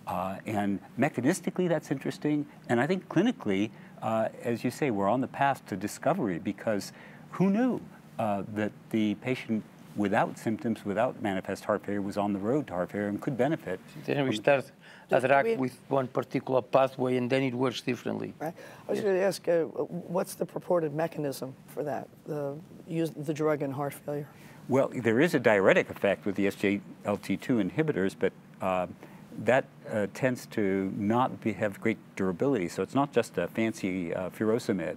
Uh, and mechanistically, that's interesting. And I think clinically, uh, as you say, we're on the path to discovery because who knew uh, that the patient without symptoms, without manifest heart failure, was on the road to heart failure and could benefit. Then we start with one particular pathway and then it works differently. Right. I was yeah. going to ask, uh, what's the purported mechanism for that, the, use the drug in heart failure? Well, there is a diuretic effect with the SGLT2 inhibitors, but uh, that uh, tends to not be, have great durability. So it's not just a fancy uh, furosemide.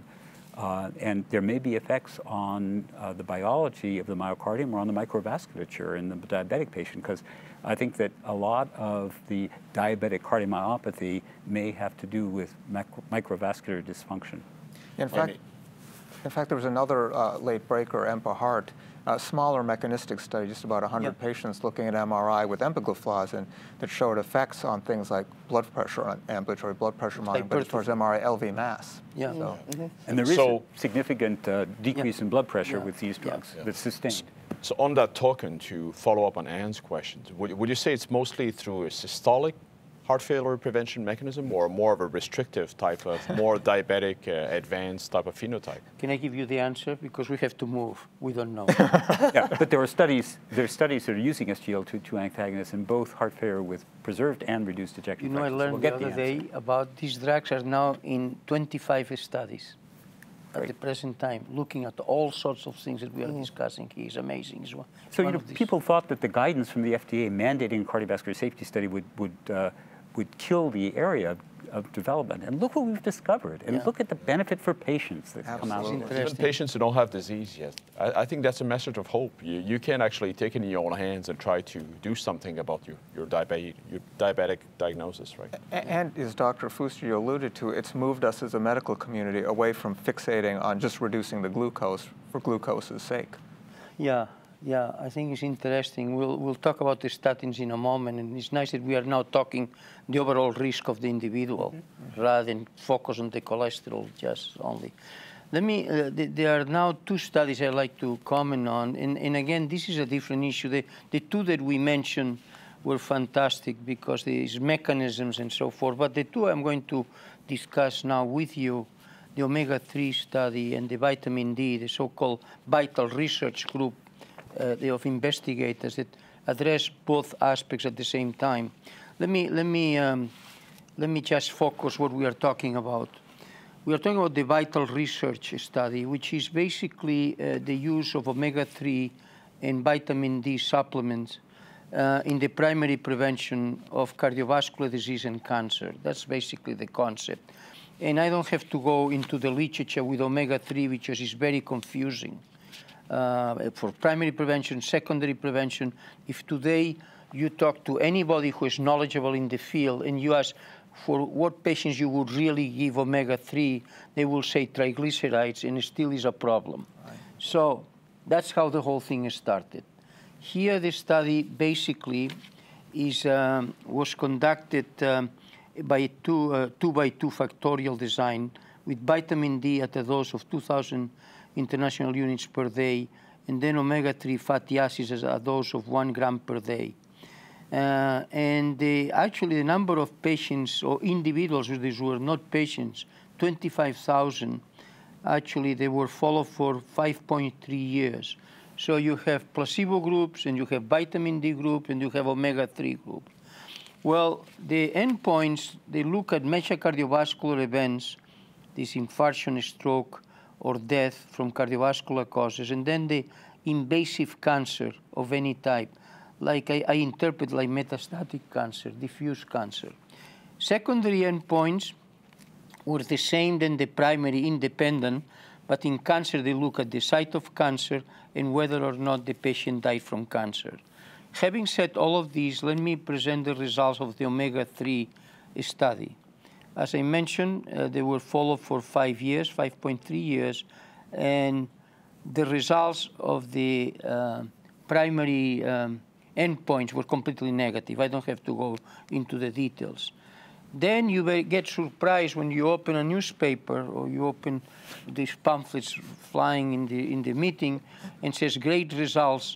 Uh, and there may be effects on uh, the biology of the myocardium or on the microvasculature in the diabetic patient because I think that a lot of the diabetic cardiomyopathy may have to do with microvascular dysfunction. In fact, in fact, there was another uh, late breaker, Empa Hart, uh, smaller mechanistic study, just about 100 patients looking at MRI with empagliflozin that showed effects on things like blood pressure, ambulatory blood pressure monitoring, but as far as MRI, LV mass. Yeah. So. Mm -hmm. And there is so, significant uh, decrease yeah. in blood pressure yeah. with these drugs yeah. that's sustained. So, so on that token, to follow up on Anne's question, would, would you say it's mostly through a systolic heart failure prevention mechanism or more of a restrictive type of more (laughs) diabetic uh, advanced type of phenotype? Can I give you the answer? Because we have to move. We don't know. (laughs) yeah, but there are studies. There are studies that are using SGLT2 antagonists in both heart failure with preserved and reduced ejection You know, I learned we'll the other the day about these drugs are now in 25 studies at the present time, looking at all sorts of things that we are mm. discussing here is amazing. It's one, so, one you know, people thought that the guidance from the FDA mandating cardiovascular safety study would, would uh, would kill the area of development. And look what we've discovered, and yeah. look at the benefit for patients that come out of it. Patients who don't have disease yet, I, I, think that's a message of hope. You, you can actually take it in your own hands and try to do something about your, your, diabetic, your diabetic diagnosis, right? And, and, as Dr. Fuster alluded to, it's moved us as a medical community away from fixating on just reducing the glucose for glucose's sake. Yeah, yeah, I think it's interesting. We'll, we'll talk about the statins in a moment, and it's nice that we are now talking the overall risk of the individual mm -hmm. rather than focus on the cholesterol just only. Let me, uh, th there are now two studies I'd like to comment on, and, and again, this is a different issue. The, the two that we mentioned were fantastic because these mechanisms and so forth, but the two I'm going to discuss now with you the omega 3 study and the vitamin D, the so called vital research group uh, of investigators that address both aspects at the same time. Let me, let me, um, let me just focus what we are talking about. We are talking about the vital research study, which is basically uh, the use of omega-3 and vitamin D supplements uh, in the primary prevention of cardiovascular disease and cancer. That's basically the concept. And I don't have to go into the literature with omega-3, which is very confusing uh, for primary prevention, secondary prevention. If today you talk to anybody who is knowledgeable in the field and you ask for what patients you would really give omega 3, they will say triglycerides, and it still is a problem. Right. So that's how the whole thing started. Here, the study basically is, um, was conducted um, by two, uh, two by two factorial design with vitamin D at a dose of 2,000 international units per day, and then omega-3 fatty acids are those of one gram per day. Uh, and the, actually the number of patients or individuals, these were not patients, 25,000, actually they were followed for 5.3 years. So you have placebo groups, and you have vitamin D group, and you have omega-3 group. Well, the endpoints, they look at major cardiovascular events, this infarction, stroke, or death from cardiovascular causes, and then the invasive cancer of any type, like I, I interpret like metastatic cancer, diffuse cancer. Secondary endpoints were the same than the primary independent, but in cancer they look at the site of cancer and whether or not the patient died from cancer. Having said all of these, let me present the results of the omega-3 study. As I mentioned, uh, they were followed for five years, 5.3 years, and the results of the uh, primary um, endpoints were completely negative. I don't have to go into the details. Then you get surprised when you open a newspaper or you open these pamphlets flying in the in the meeting, and says great results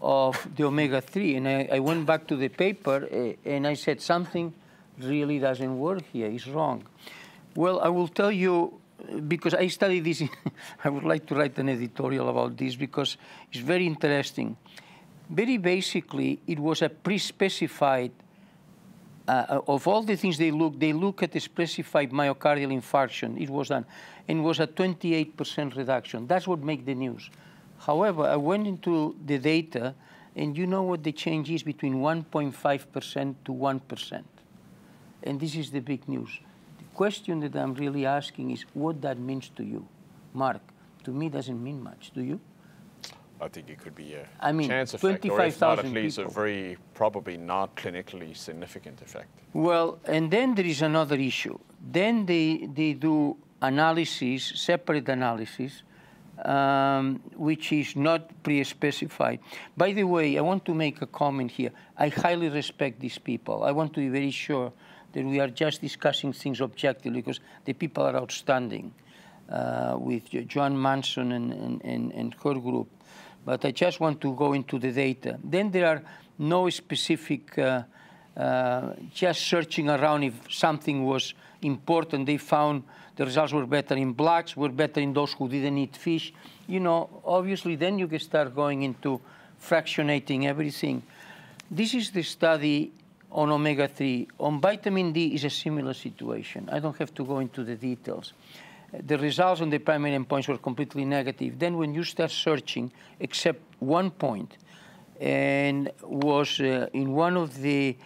of the omega three. And I, I went back to the paper uh, and I said something really doesn't work here. It's wrong. Well, I will tell you because I study this. (laughs) I would like to write an editorial about this because it's very interesting. Very basically, it was a pre-specified. Uh, of all the things they look, they look at the specified myocardial infarction. It was done, and was a 28% reduction. That's what made the news. However, I went into the data, and you know what the change is between 1.5% to 1% and this is the big news. The question that I'm really asking is what that means to you, Mark. To me, doesn't mean much. Do you? I think it could be a I mean, chance effect, or if not, at least a very probably not clinically significant effect. Well, and then there is another issue. Then they they do analysis, separate analysis, um, which is not pre-specified. By the way, I want to make a comment here. I highly respect these people. I want to be very sure that we are just discussing things objectively because the people are outstanding uh, with John Manson and, and, and, and her group. But I just want to go into the data. Then there are no specific, uh, uh, just searching around if something was important. They found the results were better in blacks, were better in those who didn't eat fish. You know, obviously, then you can start going into fractionating everything. This is the study on omega-3. On vitamin D is a similar situation. I don't have to go into the details. The results on the primary endpoints were completely negative. Then when you start searching, except one point, and was uh, in one of the,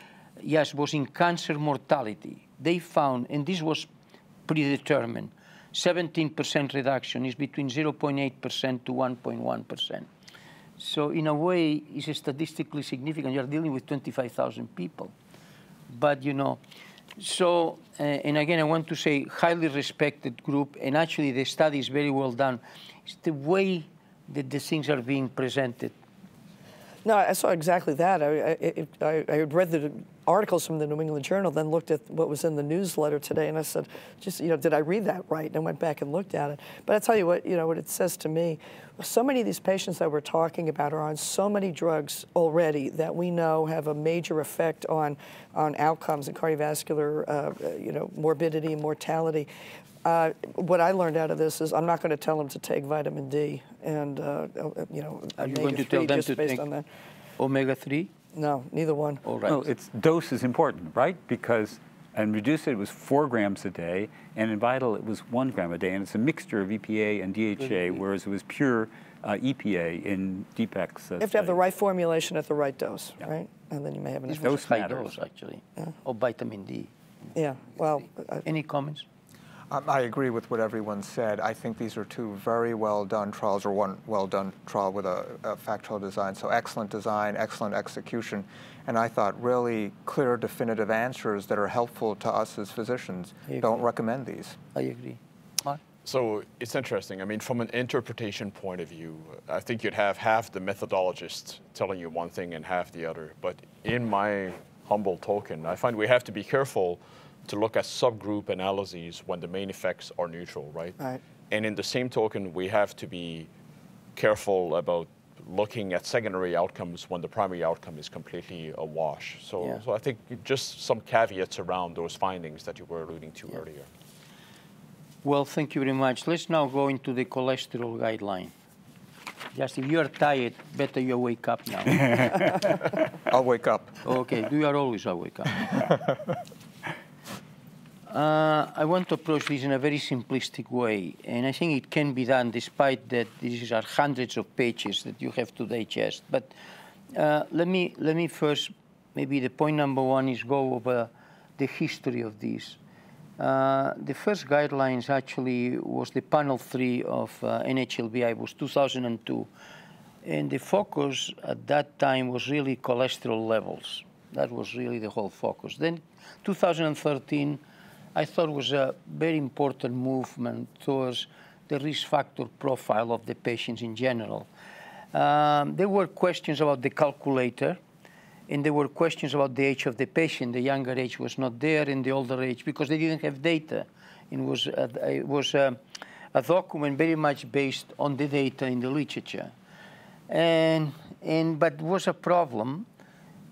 yes, was in cancer mortality. They found, and this was predetermined, 17% reduction is between 0.8% to 1.1%. So in a way, it's statistically significant. You're dealing with 25,000 people. But, you know, so, uh, and again, I want to say highly respected group, and actually the study is very well done. It's the way that the things are being presented. No, I saw exactly that. I, I, it, I, I read the articles from the New England Journal, then looked at what was in the newsletter today, and I said, just, you know, did I read that right? And I went back and looked at it. But I tell you what, you know, what it says to me, so many of these patients that we're talking about are on so many drugs already that we know have a major effect on, on outcomes and cardiovascular, uh, you know, morbidity and mortality. Uh, what I learned out of this is I'm not going to tell them to take vitamin D, and uh, uh you know, are you going to tell them to take omega three? No, neither one. All right. No, it's dose is important, right? Because and reduce it was four grams a day, and in Vital it was one gram a day, and it's a mixture of EPA and DHA, whereas it was pure uh, EPA in DPEX. Uh, you have to have the right formulation at the right dose, yeah. right? And then you may have an dose matters. dose, actually, yeah. or vitamin D. Yeah, well. Uh, Any comments? I agree with what everyone said. I think these are two very well done trials, or one well done trial with a, a, factual design. So excellent design, excellent execution, and I thought really clear, definitive answers that are helpful to us as physicians. Don't recommend these. I agree. Mark? So it's interesting. I mean, from an interpretation point of view, I think you'd have half the methodologists telling you one thing and half the other. But in my humble token, I find we have to be careful to look at subgroup analyses when the main effects are neutral, right? right? And in the same token, we have to be careful about looking at secondary outcomes when the primary outcome is completely awash. So, yeah. so I think just some caveats around those findings that you were alluding to yeah. earlier. Well, thank you very much. Let's now go into the cholesterol guideline. Just if you're tired, better you wake up now. (laughs) I'll wake up. Okay, you are always awake up. (laughs) Uh, I want to approach this in a very simplistic way, and I think it can be done despite that these are hundreds of pages that you have to digest. But uh, let, me, let me first, maybe the point number one is go over the history of this. Uh, the first guidelines actually was the panel three of uh, NHLBI, it was 2002. And the focus at that time was really cholesterol levels. That was really the whole focus. Then 2013, I thought was a very important movement towards the risk factor profile of the patients in general. Um, there were questions about the calculator, and there were questions about the age of the patient. The younger age was not there, and the older age, because they didn't have data. It was, it was a document very much based on the data in the literature. And, and, but was a problem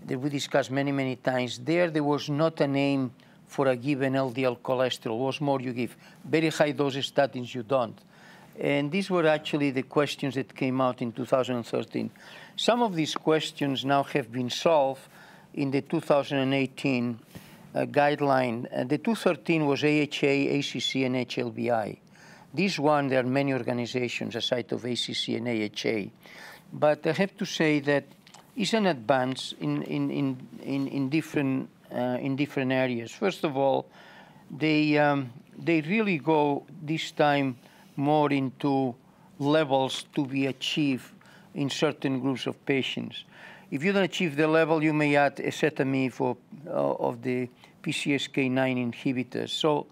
that we discussed many, many times. There, there was not a name for a given LDL cholesterol was more you give. Very high dose statins, you don't. And these were actually the questions that came out in 2013. Some of these questions now have been solved in the 2018 uh, guideline. Uh, the 213 was AHA, ACC, and HLBI. This one, there are many organizations aside of ACC and AHA. But I have to say that it's an advance in, in, in, in, in different uh, in different areas. First of all, they um, they really go this time more into levels to be achieved in certain groups of patients. If you don't achieve the level, you may add acetame for uh, of the PCSK9 inhibitors. So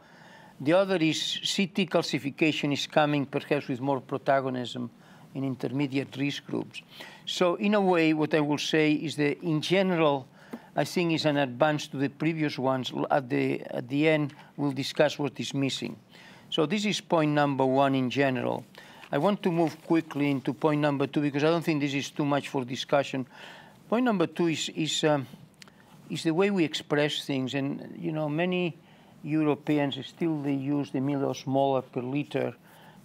the other is CT calcification is coming perhaps with more protagonism in intermediate risk groups. So in a way, what I will say is that in general, I think is an advance to the previous ones. At the, at the end, we'll discuss what is missing. So this is point number one in general. I want to move quickly into point number two because I don't think this is too much for discussion. Point number two is, is, um, is the way we express things. And, you know, many Europeans still they use the milli smaller per liter.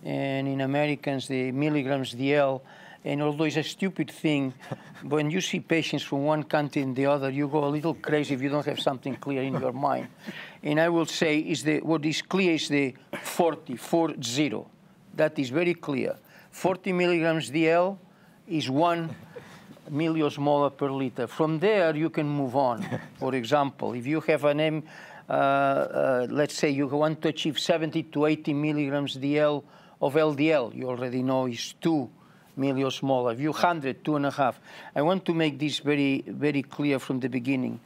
And in Americans, the milligrams, the L. And although it's a stupid thing, (laughs) when you see patients from one country and the other, you go a little crazy if you don't have something clear in your mind. And I will say is the, what is clear is the 40, 40. That is very clear. 40 milligrams DL is one milliosmolar per liter. From there, you can move on. (laughs) For example, if you have an M, uh, uh, let's say you want to achieve 70 to 80 milligrams DL of LDL, you already know is two million smaller. View 100, two and a half. I want to make this very, very clear from the beginning.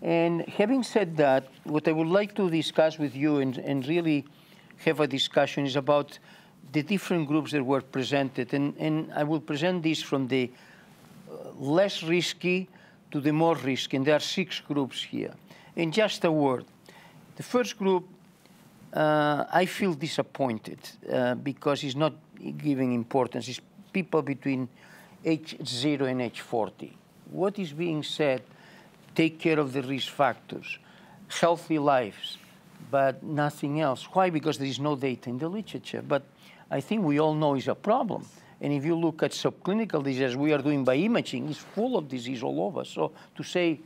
And having said that, what I would like to discuss with you and, and really have a discussion is about the different groups that were presented. And, and I will present this from the uh, less risky to the more risky. And there are six groups here. In just a word. The first group, uh, I feel disappointed uh, because it's not giving importance. It's people between age 0 and age 40. What is being said, take care of the risk factors, healthy lives, but nothing else. Why? Because there is no data in the literature. But I think we all know it's a problem. And if you look at subclinical disease, we are doing by imaging, it's full of disease all over. So to say,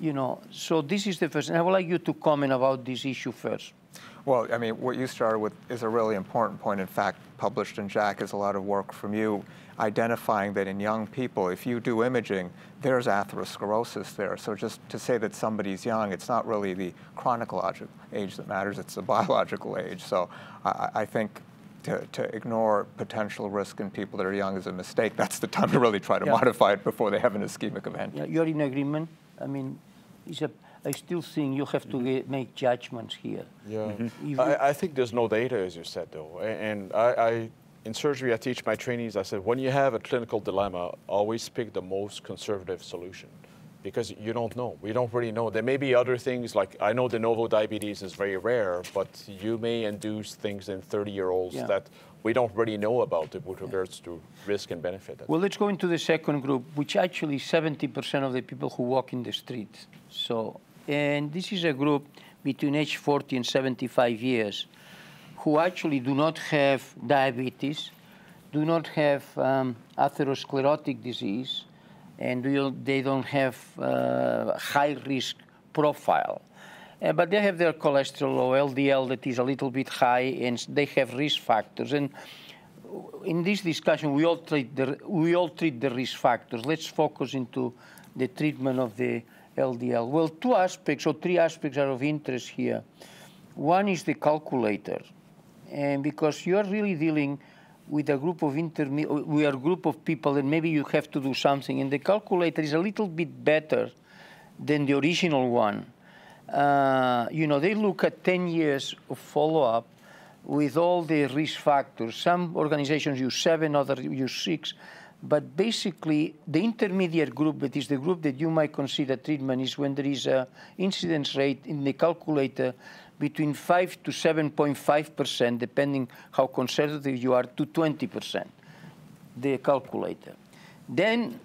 you know, so this is the first. And I would like you to comment about this issue first. Well, I mean, what you started with is a really important point. In fact, published in Jack is a lot of work from you identifying that in young people, if you do imaging, there's atherosclerosis there. So just to say that somebody's young, it's not really the chronological age that matters, it's the (laughs) biological age. So I, I think to, to, ignore potential risk in people that are young is a mistake. That's the time to really try to yeah. modify it before they have an ischemic event. Yeah, you're in agreement? I mean, it's a I still think you have to get, make judgments here. Yeah, mm -hmm. I, I, think there's no data, as you said, though. And I, I, in surgery, I teach my trainees. I said, when you have a clinical dilemma, always pick the most conservative solution, because you don't know. We don't really know. There may be other things like I know de novo diabetes is very rare, but you may induce things in 30-year-olds yeah. that we don't really know about it with regards to risk and benefit. Well, let's go into the second group, which actually 70% of the people who walk in the street. So and this is a group between age 40 and 75 years who actually do not have diabetes, do not have um, atherosclerotic disease, and they don't have uh, high risk profile. Uh, but they have their cholesterol or LDL that is a little bit high, and they have risk factors. And in this discussion, we all treat the, we all treat the risk factors. Let's focus into the treatment of the LDL? Well, two aspects or three aspects are of interest here. One is the calculator, and because you are really dealing with a group of we are a group of people, and maybe you have to do something. And the calculator is a little bit better than the original one. Uh, you know, they look at 10 years of follow-up with all the risk factors. Some organizations use seven, others use six. But basically, the intermediate group, that is the group that you might consider treatment, is when there is an incidence rate in the calculator between 5 to 7.5%, depending how conservative you are, to 20%, the calculator. Then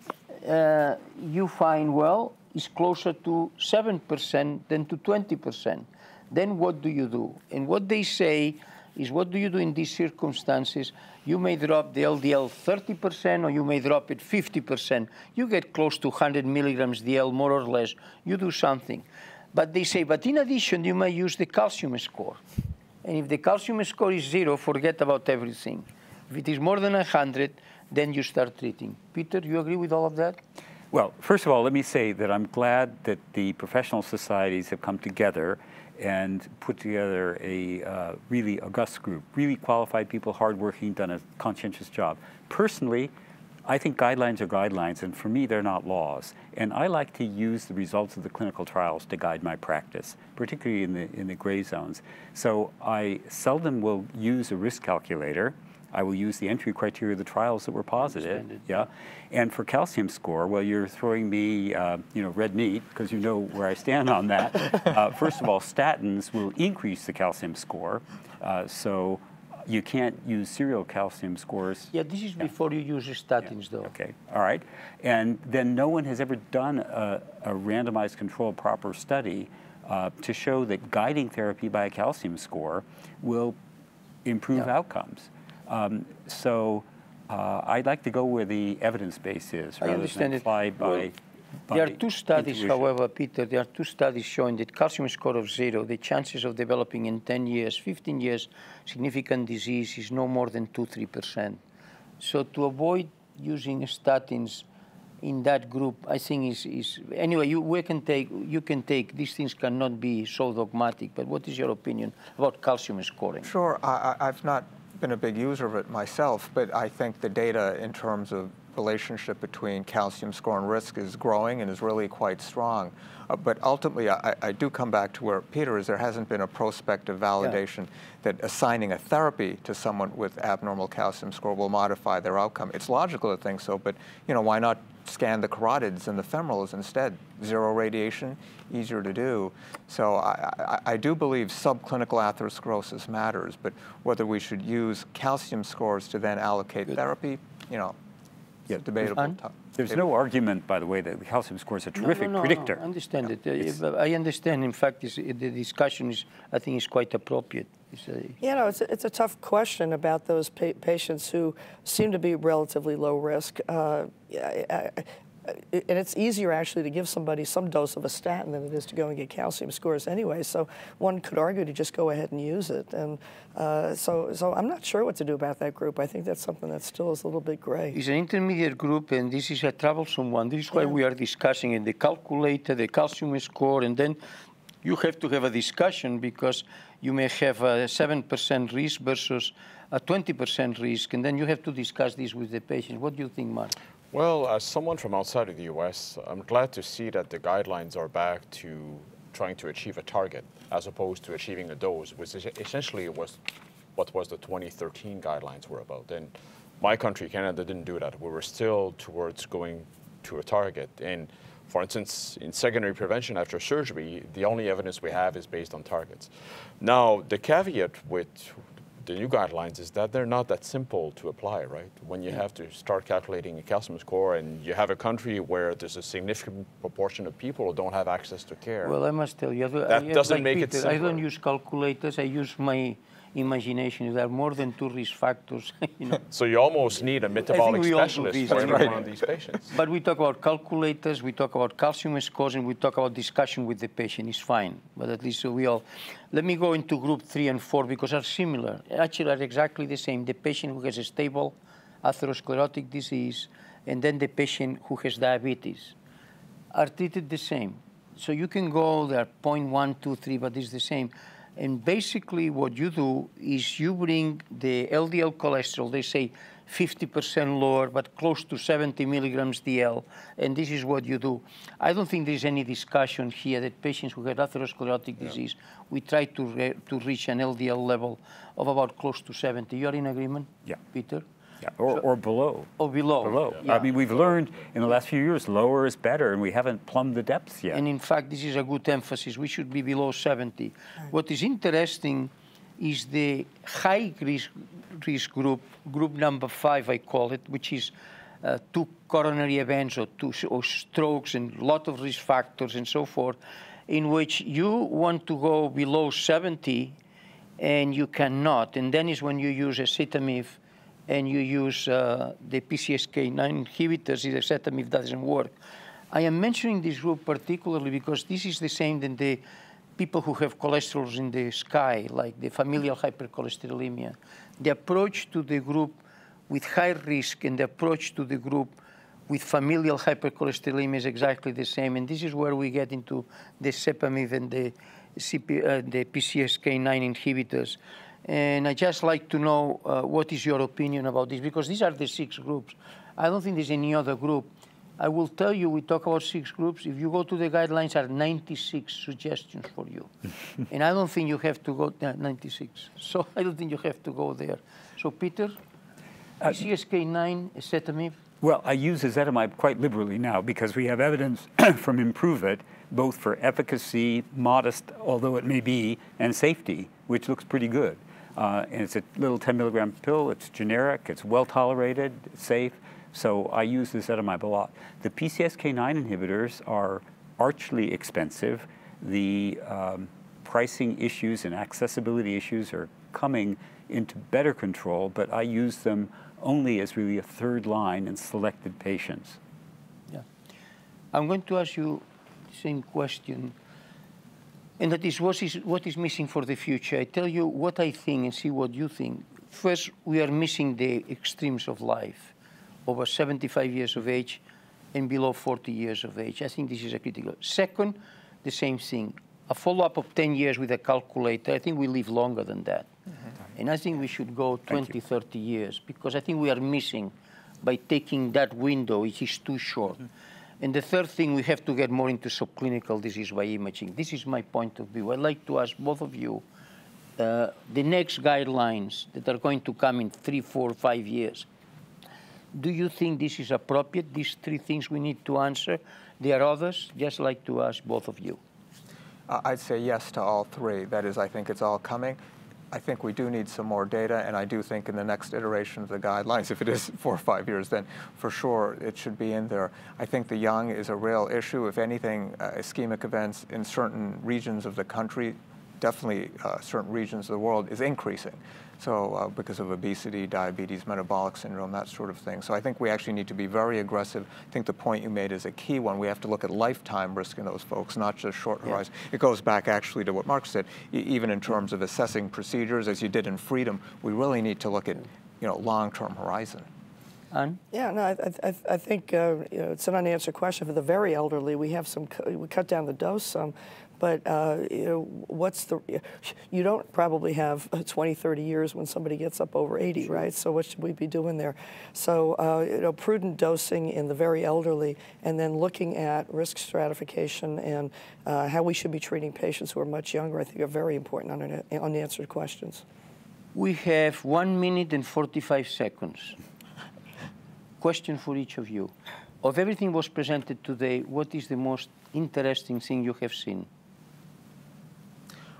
uh, you find, well, is closer to 7% than to 20%. Then what do you do? And what they say is what do you do in these circumstances? You may drop the LDL 30% or you may drop it 50%. You get close to 100 milligrams DL, more or less. You do something. But they say, but in addition, you may use the calcium score. And if the calcium score is zero, forget about everything. If it is more than 100, then you start treating. Peter, you agree with all of that? Well, first of all, let me say that I'm glad that the professional societies have come together and put together a uh, really august group, really qualified people, hardworking, done a conscientious job. Personally, I think guidelines are guidelines, and for me, they're not laws. And I like to use the results of the clinical trials to guide my practice, particularly in the, in the gray zones. So I seldom will use a risk calculator. I will use the entry criteria of the trials that were positive. Expanded. Yeah, and for calcium score, well, you're throwing me, uh, you know, red meat because you know where I stand on that. (laughs) Uh, first of all, statins will increase the calcium score, uh, so you can't use serial calcium scores. Yeah, this is yeah. before you use statins, yeah. though. Okay, all right. And then no one has ever done a, a randomized control proper study uh, to show that guiding therapy by a calcium score will improve yeah. outcomes. Um, so uh, I'd like to go where the evidence base is rather I understand than by, well, by. there are two studies, intuition. however, Peter, there are two studies showing that calcium score of zero, the chances of developing in 10 years, 15 years, significant disease is no more than 2 3%. So to avoid using statins in that group, I think is, is anyway, you, we can take, you can take, these things cannot be so dogmatic, but what is your opinion about calcium scoring? Sure, I, have not been a big user of it myself, but I think the data in terms of relationship between calcium score and risk is growing and is really quite strong. Uh, but ultimately, I, I, do come back to where Peter is. There hasn't been a prospective validation yeah. that assigning a therapy to someone with abnormal calcium score will modify their outcome. It's logical to think so, but you know, why not scan the carotids and the femorals instead. Zero radiation, easier to do. So I, I, I, do believe subclinical atherosclerosis matters, but whether we should use calcium scores to then allocate Good. therapy, you know, debatable There's no argument, by the way, that calcium score is a terrific no, no, no, predictor. I understand it. Uh, I understand. In fact, the discussion is, I think, is quite appropriate. you know, it's a, it's a tough question about those pa patients who seem to be relatively low risk. Uh, I, and it's easier actually to give somebody some dose of a statin than it is to go and get calcium scores anyway. So one could argue to just go ahead and use it. And uh, so, so I'm not sure what to do about that group. I think that's something that still is a little bit gray. It's an intermediate group, and this is a troublesome one. This is why yeah. we are discussing in the calculator, the calcium score, and then you have to have a discussion because you may have a 7% risk versus a 20% risk, and then you have to discuss this with the patient. What do you think, Mark? Well, as someone from outside of the US, I'm glad to see that the guidelines are back to trying to achieve a target as opposed to achieving a dose, which essentially was what was the 2013 guidelines were about. And my country, Canada, didn't do that. We were still towards going to a target. And for instance, in secondary prevention after surgery, the only evidence we have is based on targets. Now, the caveat with the new guidelines is that they're not that simple to apply, right? When you have to start calculating a calcium score and you have a country where there's a significant proportion of people who don't have access to care. Well, I must tell you, that I, doesn't like make Peter, it simple. I don't use calculators, I use my imagination. There are more than two risk factors. (laughs) you know. So you almost need a metabolic specialist for right. these patients. But we talk about calculators, we talk about calcium scores, and we talk about discussion with the patient. It's fine, but at least we all. Let me go into group three and four because are similar. Actually, are exactly the same. The patient who has a stable atherosclerotic disease, and then the patient who has diabetes are treated the same. So you can go there 0.1, 2, 3, but it's the same. And basically what you do is you bring the LDL cholesterol, they say 50% lower, but close to 70 milligrams DL, and this is what you do. I don't think there's any discussion here that patients who have atherosclerotic yeah. disease, we try to, to reach an LDL level of about close to 70. You're in agreement, yeah. Peter? Yeah, or, so, or below. Oh, below. Below. Yeah. I mean, we've learned in the last few years lower is better, and we haven't plumbed the depths yet. And in fact, this is a good emphasis. We should be below 70. What is interesting is the high risk, risk group, group number five, I call it, which is uh, two coronary events or two or strokes and a lot of risk factors and so forth, in which you want to go below 70 and you cannot. And then is when you use acetamiph and you use uh, the PCSK9 inhibitors, ilesetam, if that doesn't work. I am mentioning this group particularly because this is the same than the people who have cholesterol in the sky, like the familial hypercholesterolemia. The approach to the group with high risk and the approach to the group with familial hypercholesterolemia is exactly the same. And this is where we get into the sepamib and the, CP, uh, the PCSK9 inhibitors. And I just like to know uh, what is your opinion about this, because these are the six groups. I don't think there's any other group. I will tell you, we talk about six groups. If you go to the guidelines, there are 96 suggestions for you. (laughs) and I don't think you have to go to uh, 96. So (laughs) I don't think you have to go there. So Peter, uh, CSK9, acetamib, well, I use ezetimibe quite liberally now because we have evidence (clears throat) from Improve It, both for efficacy, modest although it may be, and safety, which looks pretty good. Uh, and it's a little 10 milligram pill. It's generic. It's well tolerated, It's safe. So I use this of a lot. The PCSK9 inhibitors are archly expensive. The um, pricing issues and accessibility issues are coming into better control, but I use them only as really a third line in selected patients. Yeah. I'm going to ask you the same question and that is what, is what is missing for the future. I tell you what I think and see what you think. First, we are missing the extremes of life, over 75 years of age and below 40 years of age. I think this is a critical. Second, the same thing. A follow-up of 10 years with a calculator, I think we live longer than that. Mm -hmm. And I think we should go 20, 30 years because I think we are missing by taking that window, it is too short. Mm -hmm. And the third thing, we have to get more into subclinical disease by imaging. This is my point of view. I'd like to ask both of you, uh, the next guidelines that are going to come in three, four, five years, do you think this is appropriate? These three things we need to answer. There are others, just like to ask both of you. I'd say yes to all three. That is, I think it's all coming. I think we do need some more data, and I do think in the next iteration of the guidelines, (laughs) if it is four or five years, then for sure it should be in there. I think the young is a real issue. If anything, uh, ischemic events in certain regions of the country definitely uh, certain regions of the world is increasing. So uh, because of obesity, diabetes, metabolic syndrome, that sort of thing. So I think we actually need to be very aggressive. I think the point you made is a key one. We have to look at lifetime risk in those folks, not just short yeah. horizon. It goes back actually to what Mark said, e even in terms of assessing procedures, as you did in Freedom, we really need to look at you know, long-term horizon. Anne? Yeah, no, I, I, I think uh, you know, it's an unanswered question. For the very elderly, we have some, we cut down the dose some, but uh, you know, what's the, you don't probably have uh, 20, 30 years when somebody gets up over 80, sure. right? So what should we be doing there? So uh, you know, prudent dosing in the very elderly and then looking at risk stratification and uh, how we should be treating patients who are much younger, I think are very important on unanswered questions. We have one minute and 45 seconds. Question for each of you. Of everything was presented today, what is the most interesting thing you have seen?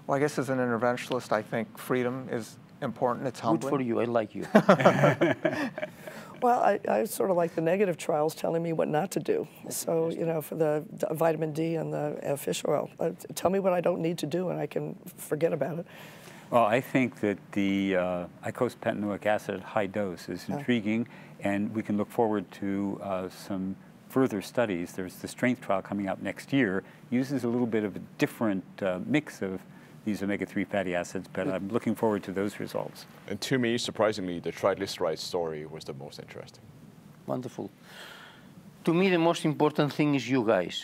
Well, I guess as an interventionalist, I think freedom is important. It's humbling. Good for you. I like you. (laughs) well, I, I, sort of like the negative trials telling me what not to do. So, you know, for the vitamin D and the uh, fish oil, uh, tell me what I don't need to do and I can forget about it. Well, I think that the uh, icosapentaenoic acid at high dose is intriguing, yeah. and we can look forward to uh, some further studies. There's the strength trial coming out next year, uses a little bit of a different uh, mix of these omega-3 fatty acids, but I'm looking forward to those results. And to me, surprisingly, the triglyceride story was the most interesting. Wonderful. To me, the most important thing is you guys.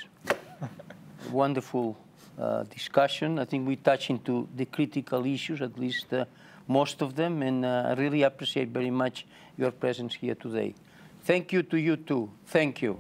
(laughs) Wonderful uh, discussion. I think we touch into the critical issues, at least uh, most of them, and uh, I really appreciate very much your presence here today. Thank you to you too. Thank you.